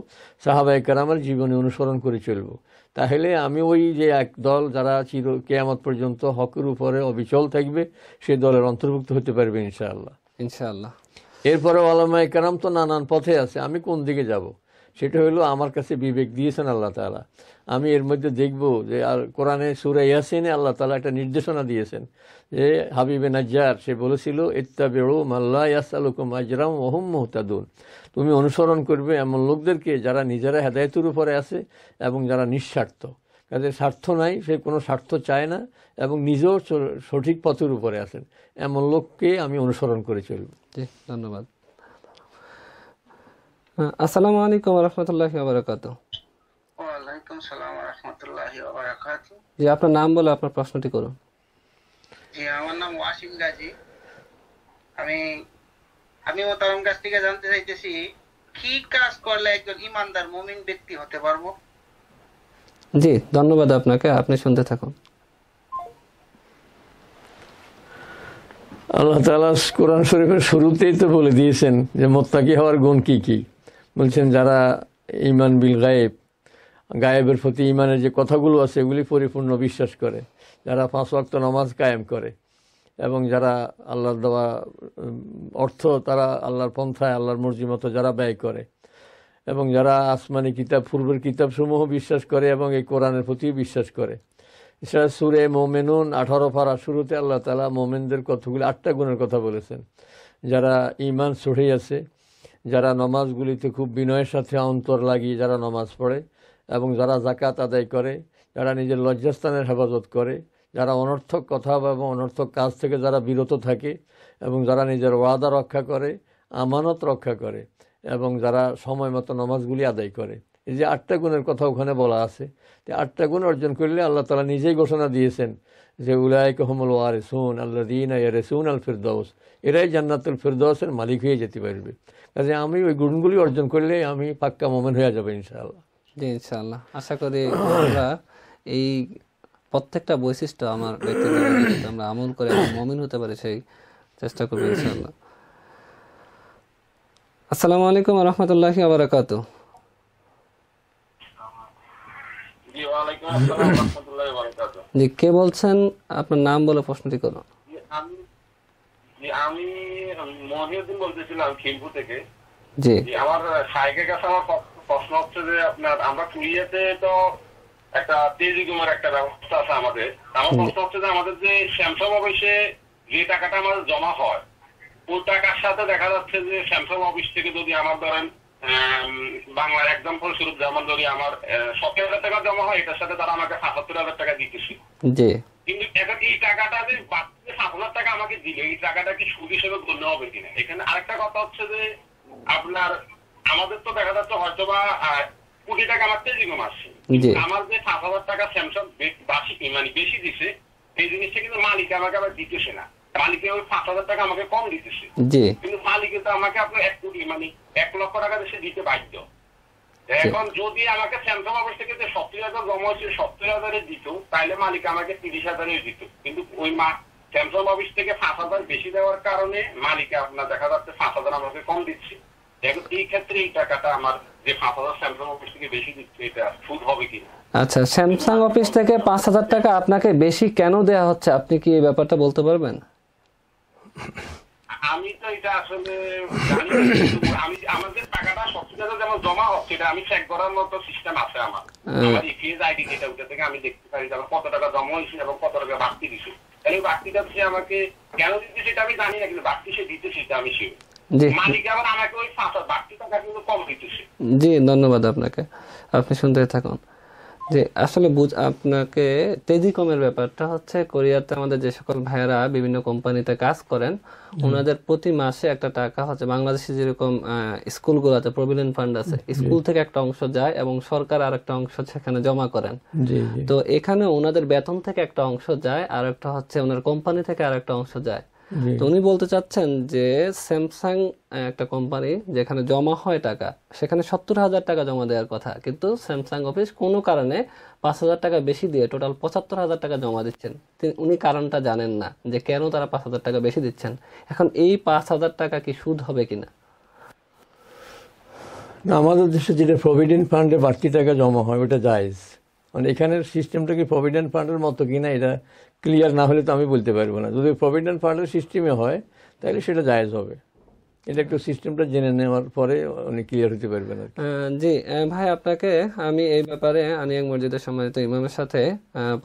সাহাবাই কেরামের জীবনী অনুসরণ করে চলবো তাহলে আমি ওই যে এক দল যারা চির কেয়ামত পর্যন্ত হকের উপরে অবিচল থাকবে সেই দলের অন্তর্ভুক্ত হতে পারবে ইনশাআল্লাহ ইনশাআল্লাহ এরপরে আলমা একরাম তো নানান পথে আছে আমি কোন দিকে যাব সেটা হলো আমার কাছে বিবেক দিয়েছেন আল্লাহ তালা আমি এর মধ্যে দেখব যে আর কোরআনে সুরে ইয়াসিনে আল্লাহ তালা একটা নির্দেশনা দিয়েছেন যে হাবিবে নাজ্জার সে বলেছিল বেড়ো মাল্লা ইয়াসালুকুম আজরাম ওহম মোহতাদুন তুমি অনুসরণ করবে এমন লোকদেরকে যারা নিজেরা হেদায়তের উপরে আছে এবং যারা নিঃস্বার্থ কাজে স্বার্থ নাই সে কোনো স্বার্থ চায় না এবং নিজেও সঠিক পথের উপরে আছেন এমন লোককে আমি অনুসরণ করে চলব ধন্যবাদ হ্যাঁ, আসসালামু আলাইকুম রহমতুল্লাহি সালাম জি আপনার নাম বলে আপনার প্রশ্নটি করুন জি আমার নাম ওয়াসিম গাজী আমি আমি মোতারম কাছ থেকে জানতে চাইতেছি কি কাজ করলে একজন ইমানদার মুমিন ব্যক্তি হতে পারবো জি ধন্যবাদ আপনাকে আপনি শুনতে থাকুন আল্লাহ তালা কোরআন শরীফের শুরুতেই তো বলে দিয়েছেন যে মোত্তাকি হওয়ার গুণ কি কি বলছেন যারা ইমান বিল গায়েব গায়েবের প্রতি ইমানের যে কথাগুলো আছে এগুলি পরিপূর্ণ বিশ্বাস করে যারা পাঁচ ওয়াক্ত নামাজ কায়েম করে এবং যারা আল্লাহর দেওয়া অর্থ তারা আল্লাহর পন্থায় আল্লাহর মর্জি মতো যারা ব্যয় করে এবং যারা আসমানি কিতাব পূর্বের কিতাবসমূহ বিশ্বাস করে এবং এই কোরআনের প্রতি বিশ্বাস করে এছাড়া সুরে মোমেনুন আঠারো ফারা শুরুতে আল্লাহ তালা মোমেনদের কতগুলি আটটা গুণের কথা বলেছেন যারা ইমান ছড়িয়ে আছে যারা নমাজগুলিতে খুব বিনয়ের সাথে অন্তর লাগিয়ে যারা নমাজ পড়ে এবং যারা জাকাত আদায় করে যারা নিজের লজ্জাস্থানের হেফাজত করে যারা অনর্থক কথা এবং অনর্থক কাজ থেকে যারা বিরত থাকে এবং যারা নিজের ওয়াদা রক্ষা করে আমানত রক্ষা করে এবং যারা সময় মতো নমাজগুলি আদায় করে এই যে আটটা গুণের কথা ওখানে বলা আছে তো আটটা গুণ অর্জন করলে আল্লাহ তালা নিজেই ঘোষণা দিয়েছেন যে উলায় কহমল ওয়ারেসুন আল্লাহ দিন রেসুন আল ফিরদৌস এরাই জান্নাতুল ফিরদৌসের মালিক হয়ে যেতে পারবে কাজে আমি ওই গুণগুলি অর্জন করলে আমি পাক্কা মোমেন হয়ে যাবো ইনশাআল্লাহ জি ইনশাআল্লাহ আশা করি আমরা এই প্রত্যেকটা বৈশিষ্ট্য আমার ব্যক্তিগত আমরা আমল করে মমিন হতে পারি সেই চেষ্টা করবো ইনশাআল্লাহ আসসালামু আলাইকুম রহমতুল্লাহ আবরাকাত জি কে বলছেন আপনার নাম বলে প্রশ্নটি করুন আমি মহিউদ্দিন বলতেছিলাম খিলপু থেকে জি আমার সাইকের কাছে আমার প্রশ্ন হচ্ছে যে আপনার আমরা কুড়িয়াতে তো একটা তেজিগুমের একটা ব্যবস্থা আছে আমাদের আমার প্রশ্ন হচ্ছে যে আমাদের যে শ্যামসং অফিসে যে টাকাটা আমাদের জমা হয় ওই টাকার সাথে দেখা যাচ্ছে যে স্যামসাং অফিস থেকে যদি আমার ধরেন বাংলার একদম ফলস্বরূপ যেমন যদি আমার সতেরো হাজার টাকা জমা হয় এটার সাথে তারা আমাকে সাতাত্তর হাজার টাকা দিতেছে জি কিন্তু এখন এই টাকাটা যে আপনার টাকা আমাকে দিলে এই টাকাটা কি সুদ হিসেবে গণ্য হবে কিনা এখানে আরেকটা কথা হচ্ছে যে আপনার আমাদের তো দেখা যাচ্ছে হয়তো বা কোটি টাকা আমার তেজিগম আসছে আমার যে সাত হাজার টাকা স্যামসাং বাসি মানে বেশি দিছে এই জিনিসটা কিন্তু মালিক আমাকে আবার দিতেছে না মালিকে ওই পাঁচ হাজার টাকা আমাকে কম দিতেছে কিন্তু মালিকে তো আমাকে আপনার এক কোটি মানে এক লক্ষ টাকা সে দিতে বাধ্য এখন যদি আমাকে স্যামসাং অফিস থেকে যে সত্তর হাজার জমা হয়েছিল সত্তর হাজারে দিত তাহলে মালিক আমাকে তিরিশ হাজারে দিত কিন্তু ওই মা সেন্ট্রাল অফিস থেকে পাঁচ হাজার বেশি দেওয়ার কারণে মালিক আপনার দেখা যাচ্ছে পাঁচ হাজার আমাকে কম দিচ্ছে এখন এই ক্ষেত্রে এই টাকাটা আমার যে পাঁচ হাজার স্যামসাং অফিস থেকে বেশি দিচ্ছে এটা সুদ হবে কিনা আচ্ছা স্যামসাং অফিস থেকে পাঁচ হাজার টাকা আপনাকে বেশি কেন দেওয়া হচ্ছে আপনি কি এই ব্যাপারটা বলতে পারবেন আমি তো এটা আসলে আমি আমাদের টাকাটা সবচেয়ে যেমন জমা হচ্ছে এটা আমি চেক করার মতো সিস্টেম আছে আমার ইপিএস আইডি যেটা ওটা থেকে আমি দেখতে পারি যে কত টাকা জমা হয়েছে এবং কত টাকা বাড়তি দিছে তাহলে বাড়তিটা সে আমাকে কেন দিতে সেটা আমি জানি না কিন্তু বাড়তি সে দিতে সেটা আমি শিওর মালিক আবার আমাকে ওই টাকা কিন্তু কম দিতেছে জি ধন্যবাদ আপনাকে আপনি শুনতে থাকুন জি আসলে বুঝ আপনাকে কমের ব্যাপারটা হচ্ছে কোরিয়াতে আমাদের যে সকল ভাইয়েরা বিভিন্ন কোম্পানিতে কাজ করেন ওনাদের প্রতি মাসে একটা টাকা হচ্ছে বাংলাদেশে যেরকম স্কুলগুলোতে প্রভিডেন্ট ফান্ড আছে স্কুল থেকে একটা অংশ যায় এবং সরকার আর একটা অংশ সেখানে জমা করেন তো এখানে ওনাদের বেতন থেকে একটা অংশ যায় আর একটা হচ্ছে ওনার কোম্পানি থেকে আর একটা অংশ যায় তো উনি বলতে চাচ্ছেন যে স্যামসাং একটা কোম্পানি যেখানে জমা হয় টাকা সেখানে সত্তর হাজার টাকা জমা দেওয়ার কথা কিন্তু স্যামসাং অফিস কোনো কারণে পাঁচ হাজার টাকা বেশি দিয়ে টোটাল পঁচাত্তর হাজার টাকা জমা দিচ্ছেন উনি কারণটা জানেন না যে কেন তারা পাঁচ হাজার টাকা বেশি দিচ্ছেন এখন এই পাঁচ হাজার টাকা কি সুদ হবে কিনা না আমাদের দেশে যেটা প্রভিডেন্ট ফান্ডে বাড়তি টাকা জমা হয় ওটা যায় মানে এখানের সিস্টেমটা কি প্রভিডেন্ট ফান্ডের মতো কিনা এটা ক্লিয়ার না হলে তো আমি বলতে পারবো না যদি প্রভিডেন্ট ফান্ডের সিস্টেমে হয় তাহলে সেটা জায়েজ হবে এটা একটু সিস্টেমটা জেনে নেওয়ার পরে উনি ক্লিয়ার হতে পারবে না জি ভাই আপনাকে আমি এই ব্যাপারে আনিয়াং মসজিদের সম্মানিত ইমামের সাথে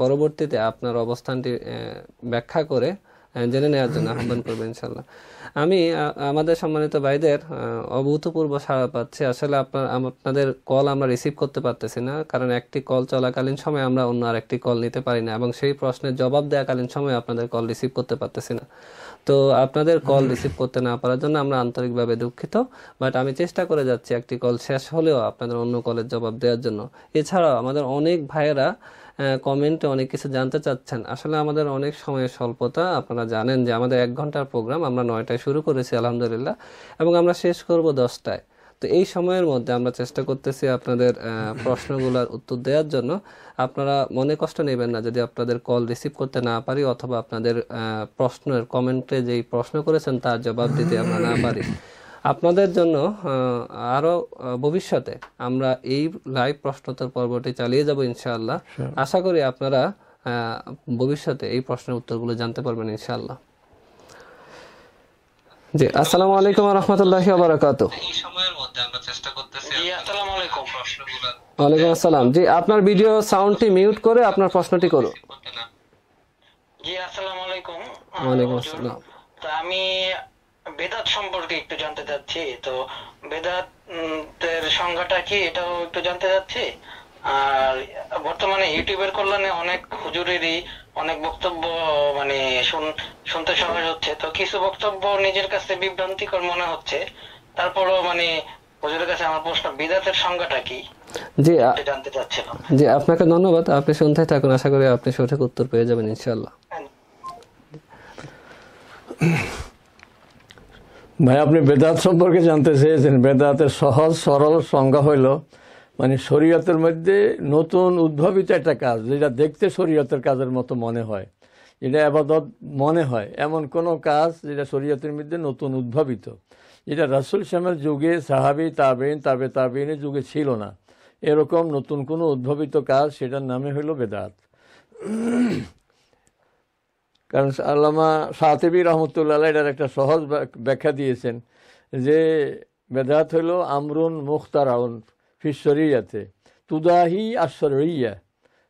পরবর্তীতে আপনার অবস্থানটি ব্যাখ্যা করে জেনে নেওয়ার জন্য আহ্বান করবো ইনশাল্লাহ আমি আমাদের সম্মানিত ভাইদের অভূতপূর্ব সাড়া পাচ্ছি আসলে আপনার আপনাদের কল আমরা রিসিভ করতে পারতেছি না কারণ একটি কল চলাকালীন সময় আমরা অন্য আরেকটি কল নিতে পারি না এবং সেই প্রশ্নের জবাব দেওয়াকালীন সময় আপনাদের কল রিসিভ করতে পারতেছি না তো আপনাদের কল রিসিভ করতে না পারার জন্য আমরা আন্তরিকভাবে দুঃখিত বাট আমি চেষ্টা করে যাচ্ছি একটি কল শেষ হলেও আপনাদের অন্য কলের জবাব দেওয়ার জন্য এছাড়াও আমাদের অনেক ভাইয়েরা কমেন্টে অনেক কিছু জানতে চাচ্ছেন আসলে আমাদের অনেক সময়ের স্বল্পতা আপনারা জানেন যে আমাদের এক ঘন্টার প্রোগ্রাম আমরা নয়টায় শুরু করেছি আলহামদুলিল্লাহ এবং আমরা শেষ করব দশটায় তো এই সময়ের মধ্যে আমরা চেষ্টা করতেছি আপনাদের প্রশ্নগুলোর উত্তর দেওয়ার জন্য আপনারা মনে কষ্ট নেবেন না যদি আপনাদের কল রিসিভ করতে না পারি অথবা আপনাদের প্রশ্নের কমেন্টে যেই প্রশ্ন করেছেন তার জবাব দিতে আমরা না পারি আপনাদের জন্য আরো ভবিষ্যতে আমরা এই লাইভ প্রশ্নোত্তর পর্বটি চালিয়ে যাব ইনশাআল্লাহ আশা করি আপনারা ভবিষ্যতে এই প্রশ্নের উত্তরগুলো জানতে পারবেন ইনশাআল্লাহ জি আসসালামু আলাইকুম ওয়া বারাকাতু ওয়ালাইকুম আসসালাম জি আপনার ভিডিও সাউন্ডটি মিউট করে আপনার প্রশ্নটি করুন জি আসসালামু আলাইকুম ওয়ালাইকুম আসসালাম আমি বেদাত সম্পর্কে একটু জানতে চাচ্ছি তো বেদাতের সংজ্ঞাটা কি এটাও একটু জানতে চাচ্ছি আর বর্তমানে ইউটিউবের কল্যাণে অনেক হুজুরেরই অনেক বক্তব্য মানে শুনতে সহজ হচ্ছে তো কিছু বক্তব্য নিজের কাছে বিভ্রান্তিকর মনে হচ্ছে তারপরও মানে হুজুরের কাছে আমার প্রশ্ন বেদাতের সংজ্ঞাটা কি জি জানতে চাচ্ছিলাম জি আপনাকে ধন্যবাদ আপনি শুনতে থাকুন আশা করি আপনি সঠিক উত্তর পেয়ে যাবেন ইনশাআল্লাহ হ্যাঁ। ভাই আপনি বেদাত সম্পর্কে জানতে চেয়েছেন বেদাতের সহজ সরল সংজ্ঞা হইল মানে শরীয়তের মধ্যে নতুন উদ্ভাবিত একটা কাজ যেটা দেখতে শরীয়তের কাজের মতো মনে হয় যেটা আবাদত মনে হয় এমন কোনো কাজ যেটা শরীয়তের মধ্যে নতুন উদ্ভাবিত যেটা রাসুল শ্যামের যুগে সাহাবি তাবেন তাবে তাবেনের যুগে ছিল না এরকম নতুন কোনো উদ্ভাবিত কাজ সেটার নামে হইল বেদাত কারণ আল্লামা সাহাতেবি রহমতুল্লাহ এটার একটা সহজ ব্যাখ্যা দিয়েছেন যে বেদাত হলো আমরুন মুখতারাউন ফিসরিয়াতে তুদাহি আর সরিয়া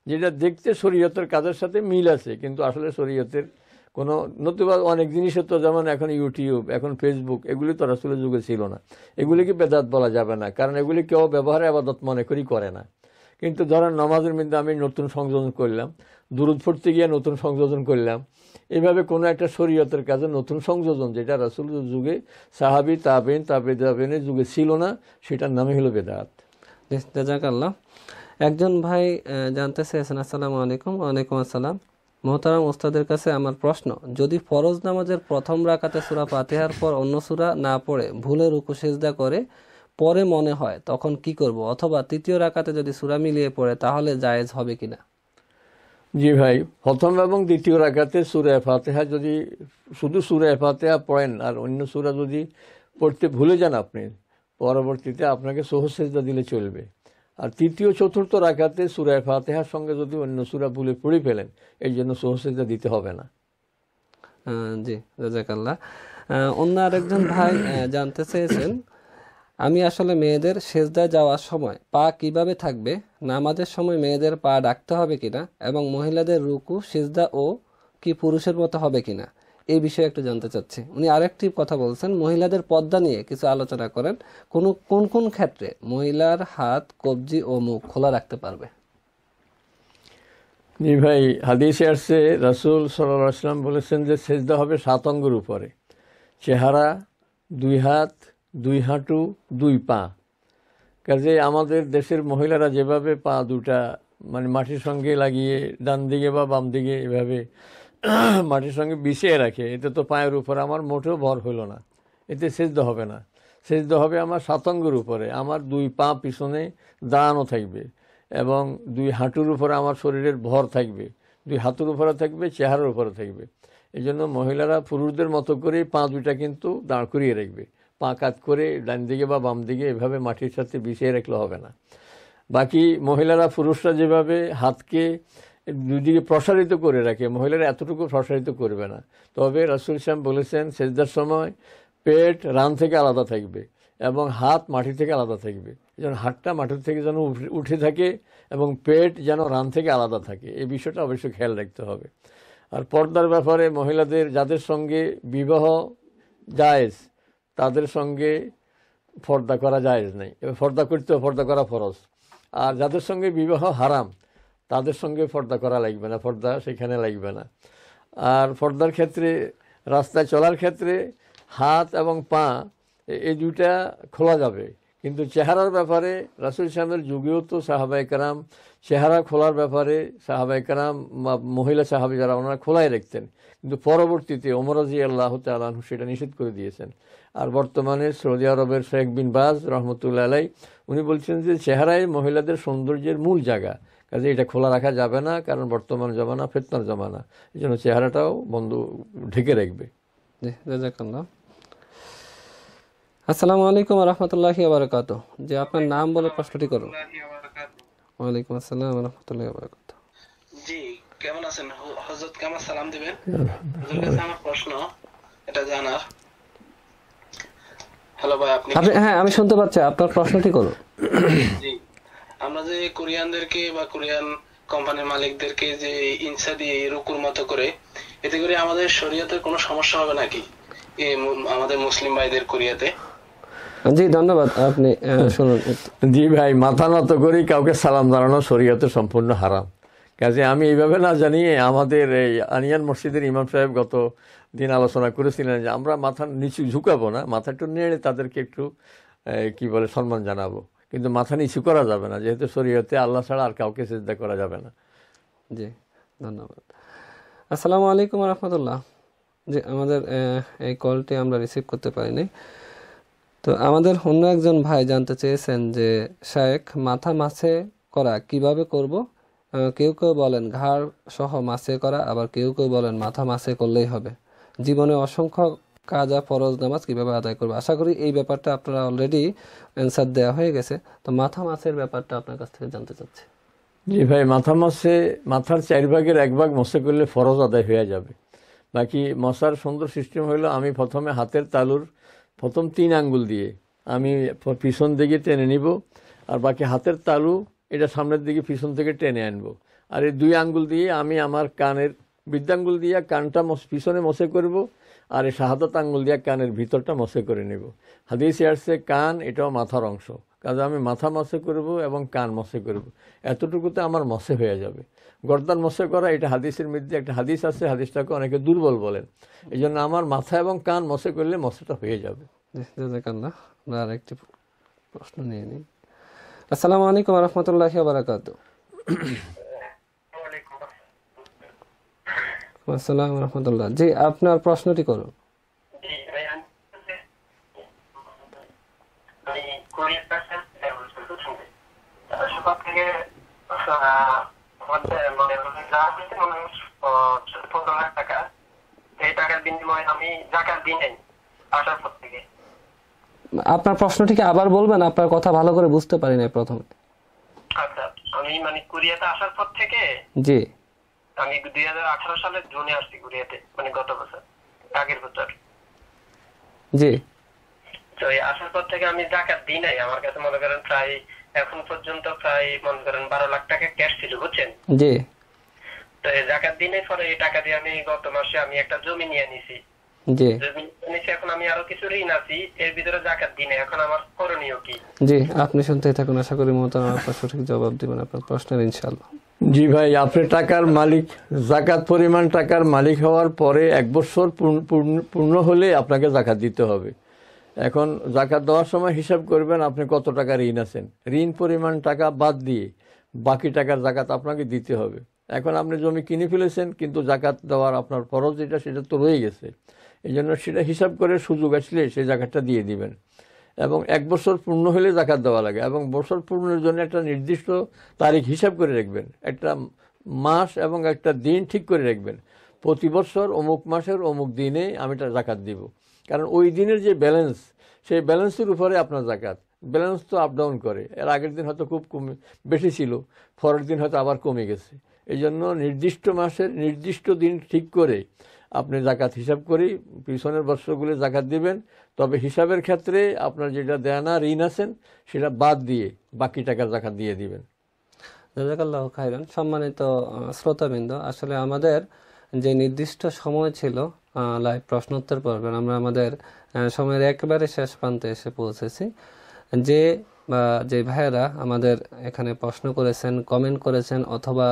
যেটা দেখতে শরীয়তের কাজের সাথে মিল আছে কিন্তু আসলে শরীয়তের কোনো নতুবা অনেক জিনিসের তো যেমন এখন ইউটিউব এখন ফেসবুক এগুলি তো রাসুলের যুগে ছিল না এগুলিকে বেদাত বলা যাবে না কারণ এগুলি কেউ ব্যবহারে আবাদত মনে করি করে না কিন্তু ধরেন নমাজের মধ্যে আমি নতুন সংযোজন করলাম দূরত ফুটতে গিয়ে নতুন সংযোজন করলাম এভাবে কোনো একটা শরীয়তের কাজে নতুন সংযোজন যেটা রাসুল যুগে সাহাবি তাবেন তাবে তাবেনের যুগে ছিল না সেটার নামই হলো বেদাত জাকাল্লাহ একজন ভাই জানতে চেয়েছেন আসসালামু আলাইকুম ওয়ালাইকুম আসসালাম মোহতারাম ওস্তাদের কাছে আমার প্রশ্ন যদি ফরজ নামাজের প্রথম রাখাতে সুরা পাতেহার পর অন্য সুরা না পড়ে ভুলের রুকু সেজদা করে পরে মনে হয় তখন কি করব অথবা তৃতীয় রাখাতে যদি সুরা মিলিয়ে পড়ে তাহলে জায়েজ হবে কিনা জি ভাই প্রথম এবং দ্বিতীয় রাখাতে সুরে ফাতেহা যদি শুধু সুরে ফাতেহা পড়েন আর অন্য সুরা যদি পড়তে ভুলে যান আপনি পরবর্তীতে আপনাকে সহসেজা দিলে চলবে আর তৃতীয় চতুর্থ রাখাতে সুরে ফাতেহার সঙ্গে যদি অন্য সুরা ভুলে পড়ে ফেলেন এই জন্য সহসেজা দিতে হবে না জি রাজাকাল্লাহ অন্য আরেকজন ভাই জানতে চেয়েছেন আমি আসলে মেয়েদের সেজদায় যাওয়ার সময় পা কিভাবে থাকবে নামাজের সময় মেয়েদের পা ডাকতে হবে কিনা এবং মহিলাদের রুকু সেজদা ও কি পুরুষের মতো হবে কিনা এই বিষয়ে একটু জানতে চাচ্ছি উনি আরেকটি কথা বলছেন মহিলাদের পদ্মা নিয়ে কিছু আলোচনা করেন কোন কোন কোন ক্ষেত্রে মহিলার হাত কবজি ও মুখ খোলা রাখতে পারবে জি ভাই হাদিসে আসছে রাসুল সাল্লাম বলেছেন যে সেজদা হবে সাত অঙ্গের উপরে চেহারা দুই হাত দুই হাঁটু দুই পা কাজে আমাদের দেশের মহিলারা যেভাবে পা দুটা মানে মাটির সঙ্গে লাগিয়ে ডান দিকে বা বাম দিকে এভাবে <clears throat> মাটির সঙ্গে বিছিয়ে রাখে এতে তো পায়ের উপর আমার মোটেও ভর হলো না এতে সেদ্ধ হবে না সেদ্ধ হবে আমার সাতঙ্গের উপরে আমার দুই পা পিছনে দাঁড়ানো থাকবে এবং দুই হাঁটুর উপরে আমার শরীরের ভর থাকবে দুই হাতুর উপরে থাকবে চেহারার উপরে থাকবে এই জন্য মহিলারা পুরুষদের মতো করে পা দুইটা কিন্তু দাঁড় করিয়ে রাখবে পা কাত করে ডান দিকে বা বাম দিকে এভাবে মাটির সাথে বিছিয়ে রাখলে হবে না বাকি মহিলারা পুরুষরা যেভাবে হাতকে দুদিকে প্রসারিত করে রাখে মহিলারা এতটুকু প্রসারিত করবে না তবে রাসুল শ্যাম বলেছেন সেজদার সময় পেট রান থেকে আলাদা থাকবে এবং হাত মাটি থেকে আলাদা থাকবে যেন হাতটা মাটির থেকে যেন উঠে থাকে এবং পেট যেন রান থেকে আলাদা থাকে এই বিষয়টা অবশ্যই খেয়াল রাখতে হবে আর পর্দার ব্যাপারে মহিলাদের যাদের সঙ্গে বিবাহ জায়েজ তাদের সঙ্গে ফর্দা করা যায়জ নেই এবার ফর্দা করতে ফর্দা করা ফরজ আর যাদের সঙ্গে বিবাহ হারাম তাদের সঙ্গে ফর্দা করা লাগবে না ফর্দা সেখানে লাগবে না আর ফর্দার ক্ষেত্রে রাস্তায় চলার ক্ষেত্রে হাত এবং পা এই দুইটা খোলা যাবে কিন্তু চেহারার ব্যাপারে রাসুল ইসলামের যুগেও তো সাহাবাইকারাম চেহারা খোলার ব্যাপারে সাহাবাইকারাম মহিলা সাহাবি যারা ওনারা খোলাই রাখতেন কিন্তু পরবর্তীতে ওমরাজি আল্লাহ তালাহ সেটা নিষেধ করে দিয়েছেন আর বর্তমানে সৌদি আরবের শেখ বিন বাজ রহমতুল্লা আলাই উনি বলছেন যে চেহারাই মহিলাদের সৌন্দর্যের মূল জায়গা কাজে এটা খোলা রাখা যাবে না কারণ বর্তমান জমানা ফেতনার জমানা এই জন্য চেহারাটাও বন্ধ ঢেকে রাখবে আসসালামু আলাইকুম রহমতুল্লাহি আবরকাত যে আপনার নাম বলে প্রশ্নটি করুন ওয়ালাইকুম আসসালাম রহমতুল্লাহি আবরকাত জি কেমন আছেন হযরত কেমন সালাম দিবেন আমার প্রশ্ন এটা জানার হ্যালো ভাই আপনি হ্যাঁ আমি শুনতে পাচ্ছি আপনার প্রশ্নটি করুন আমরা যে কোরিয়ানদেরকে বা কোরিয়ান কোম্পানির মালিকদেরকে যে ইনসা দিয়ে রুকুর মতো করে এতে করে আমাদের শরীয়তের কোনো সমস্যা হবে নাকি আমাদের মুসলিম ভাইদের কোরিয়াতে জি ধন্যবাদ আপনি শুনুন জি ভাই মাথা নত করেই কাউকে সালাম জানানো শরীয়তে সম্পূর্ণ হারাম কাজে আমি এইভাবে না জানিয়ে আমাদের এই আনিয়ান মসজিদের ইমাম সাহেব গত দিন আলোচনা করেছিলেন যে আমরা মাথা নিচু ঝুঁকাবো না মাথা একটু নেড়ে তাদেরকে একটু কি বলে সম্মান জানাবো কিন্তু মাথা নিচু করা যাবে না যেহেতু শরীয়তে আল্লাহ ছাড়া আর কাউকে চিন্তা করা যাবে না জি ধন্যবাদ আসসালামু আলাইকুম রহমতুল্লাহ জি আমাদের এই কলটি আমরা রিসিভ করতে পারিনি তো আমাদের অন্য একজন ভাই জানতে চেয়েছেন যে শায়েক মাথা মাছে করা কিভাবে করব কেউ কেউ বলেন ঘাড় সহ মাছে করা আবার কেউ কেউ বলেন মাথা মাছে করলেই হবে জীবনে অসংখ্য কাজা ফরজ নামাজ কীভাবে আদায় করবে আশা করি এই ব্যাপারটা আপনারা অলরেডি অ্যান্সার দেওয়া হয়ে গেছে তো মাথা মাছের ব্যাপারটা আপনার কাছ থেকে জানতে চাচ্ছি জি ভাই মাথা মাছে মাথার চার ভাগের এক ভাগ মশে করলে ফরজ আদায় হয়ে যাবে বাকি মশার সুন্দর সিস্টেম হলো আমি প্রথমে হাতের তালুর প্রথম তিন আঙ্গুল দিয়ে আমি পিছন দিকে টেনে নিব আর বাকি হাতের তালু এটা সামনের দিকে পিছন থেকে টেনে আনবো আর এই দুই আঙ্গুল দিয়ে আমি আমার কানের বৃদ্ধাঙ্গুল দিয়া কানটা পিছনে মশে করব আর এই শাহাদাত আঙ্গুল দিয়া কানের ভিতরটা মশে করে নেব হাদিসে আসছে কান এটাও মাথার অংশ কাজে আমি মাথা মশে করব এবং কান মশে করব এতটুকুতে আমার মশে হয়ে যাবে গর্দান মশে করা এটা হাদিসের মধ্যে একটা হাদিস আছে হাদিসটাকে অনেকে দুর্বল বলেন এই জন্য আমার মাথা এবং কান মশে করলে মশেটা হয়ে যাবে জাজাকাল্লাহ আর একটি প্রশ্ন নিয়ে নিই আসসালামু আলাইকুম রহমতুল্লাহ বারাকাত আসসালাম রহমতুল্লাহ জি আপনার প্রশ্নটি করুন আপনার প্রশ্নটিকে আবার বলবেন আপনার কথা ভালো করে বুঝতে পারি না প্রথমে আচ্ছা আমি মানে কোরিয়াতে আসার পর থেকে জি আমি দুই হাজার আঠারো সালের জুনে আসছি গুড়িয়াতে মানে গত বছর আগের বছর জি তো এই আসার পর থেকে আমি জাকাত দিই নাই আমার কাছে মনে করেন প্রায় এখন পর্যন্ত প্রায় মনে করেন বারো লাখ টাকা ক্যাশ ছিল বুঝছেন জি তো এই জাকাত দিনের পরে এই টাকা দিয়ে আমি গত মাসে আমি একটা জমি নিয়ে নিছি জি নিছি এখন আমি আরো কিছু ঋণ আছি এর ভিতরে জাকাত দিনে এখন আমার করণীয় কি জি আপনি শুনতে থাকুন আশা করি মমতা আমার সঠিক জবাব দিবেন আপনার প্রশ্নের ইনশাল্লাহ জি ভাই আপনি টাকার মালিক জাকাত পরিমাণ টাকার মালিক হওয়ার পরে এক বছর পূর্ণ হলে আপনাকে জাকাত দিতে হবে এখন জাকাত দেওয়ার সময় হিসাব করবেন আপনি কত টাকা ঋণ আছেন ঋণ পরিমাণ টাকা বাদ দিয়ে বাকি টাকার জাকাত আপনাকে দিতে হবে এখন আপনি জমি কিনে ফেলেছেন কিন্তু জাকাত দেওয়ার আপনার ফরজ যেটা সেটা তো রয়ে গেছে এই জন্য সেটা হিসাব করে সুযোগ আসলে সেই জাকাতটা দিয়ে দিবেন এবং এক বছর পূর্ণ হলে জাকাত দেওয়া লাগে এবং বছর পূর্ণের জন্য একটা নির্দিষ্ট তারিখ হিসাব করে রাখবেন একটা মাস এবং একটা দিন ঠিক করে রাখবেন প্রতি বছর অমুক মাসের অমুক দিনে আমি এটা জাকাত দিব কারণ ওই দিনের যে ব্যালেন্স সেই ব্যালেন্সের উপরে আপনার জাকাত ব্যালেন্স তো আপ ডাউন করে এর আগের দিন হয়তো খুব কমে বেশি ছিল পরের দিন হয়তো আবার কমে গেছে এই জন্য নির্দিষ্ট মাসের নির্দিষ্ট দিন ঠিক করে আপনি জাকাত হিসাব করি পিছনের বৎসরগুলি জাকাত দিবেন তবে হিসাবের ক্ষেত্রে আপনার যেটা দেনা ঋণ আছেন সেটা বাদ দিয়ে বাকি টাকা জাকাত দিয়ে দিবেন জাজাকাল্লাহ খাইরান সম্মানিত শ্রোতাবৃন্দ আসলে আমাদের যে নির্দিষ্ট সময় ছিল লাইভ প্রশ্নোত্তর পর্বের আমরা আমাদের সময়ের একেবারে শেষ প্রান্তে এসে পৌঁছেছি যে বা যে ভাইয়েরা আমাদের এখানে প্রশ্ন করেছেন কমেন্ট করেছেন অথবা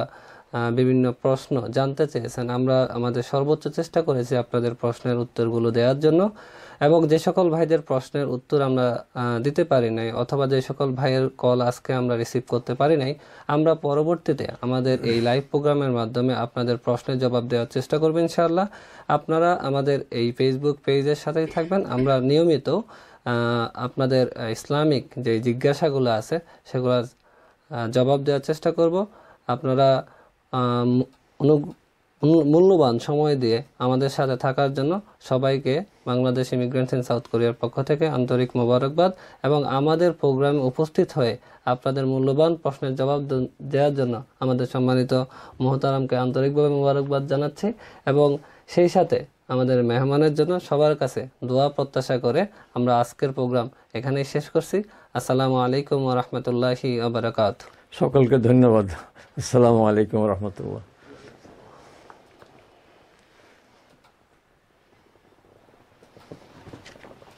বিভিন্ন প্রশ্ন জানতে চেয়েছেন আমরা আমাদের সর্বোচ্চ চেষ্টা করেছি আপনাদের প্রশ্নের উত্তরগুলো দেওয়ার জন্য এবং যে সকল ভাইদের প্রশ্নের উত্তর আমরা দিতে পারি নাই অথবা যে সকল ভাইয়ের কল আজকে আমরা রিসিভ করতে পারি নাই আমরা পরবর্তীতে আমাদের এই লাইভ প্রোগ্রামের মাধ্যমে আপনাদের প্রশ্নের জবাব দেওয়ার চেষ্টা করবেন ইনশাআল্লাহ আপনারা আমাদের এই ফেসবুক পেজের সাথেই থাকবেন আমরা নিয়মিত আপনাদের ইসলামিক যে জিজ্ঞাসাগুলো আছে সেগুলোর জবাব দেওয়ার চেষ্টা করব আপনারা অনু মূল্যবান সময় দিয়ে আমাদের সাথে থাকার জন্য সবাইকে বাংলাদেশ ইমিগ্রেন্টস ইন সাউথ কোরিয়ার পক্ষ থেকে আন্তরিক মোবারকবাদ এবং আমাদের প্রোগ্রামে উপস্থিত হয়ে আপনাদের মূল্যবান প্রশ্নের জবাব দেওয়ার জন্য আমাদের সম্মানিত মহতারামকে আন্তরিকভাবে মোবারকবাদ জানাচ্ছি এবং সেই সাথে আমাদের মেহমানের জন্য সবার কাছে দোয়া প্রত্যাশা করে আমরা আজকের প্রোগ্রাম এখানেই শেষ করছি আসসালামু আলাইকুম রহমতুল্লাহি আবরাকাত সকলকে ধন্যবাদ আসসালামু আলাইকুম রহমতুল্লাহ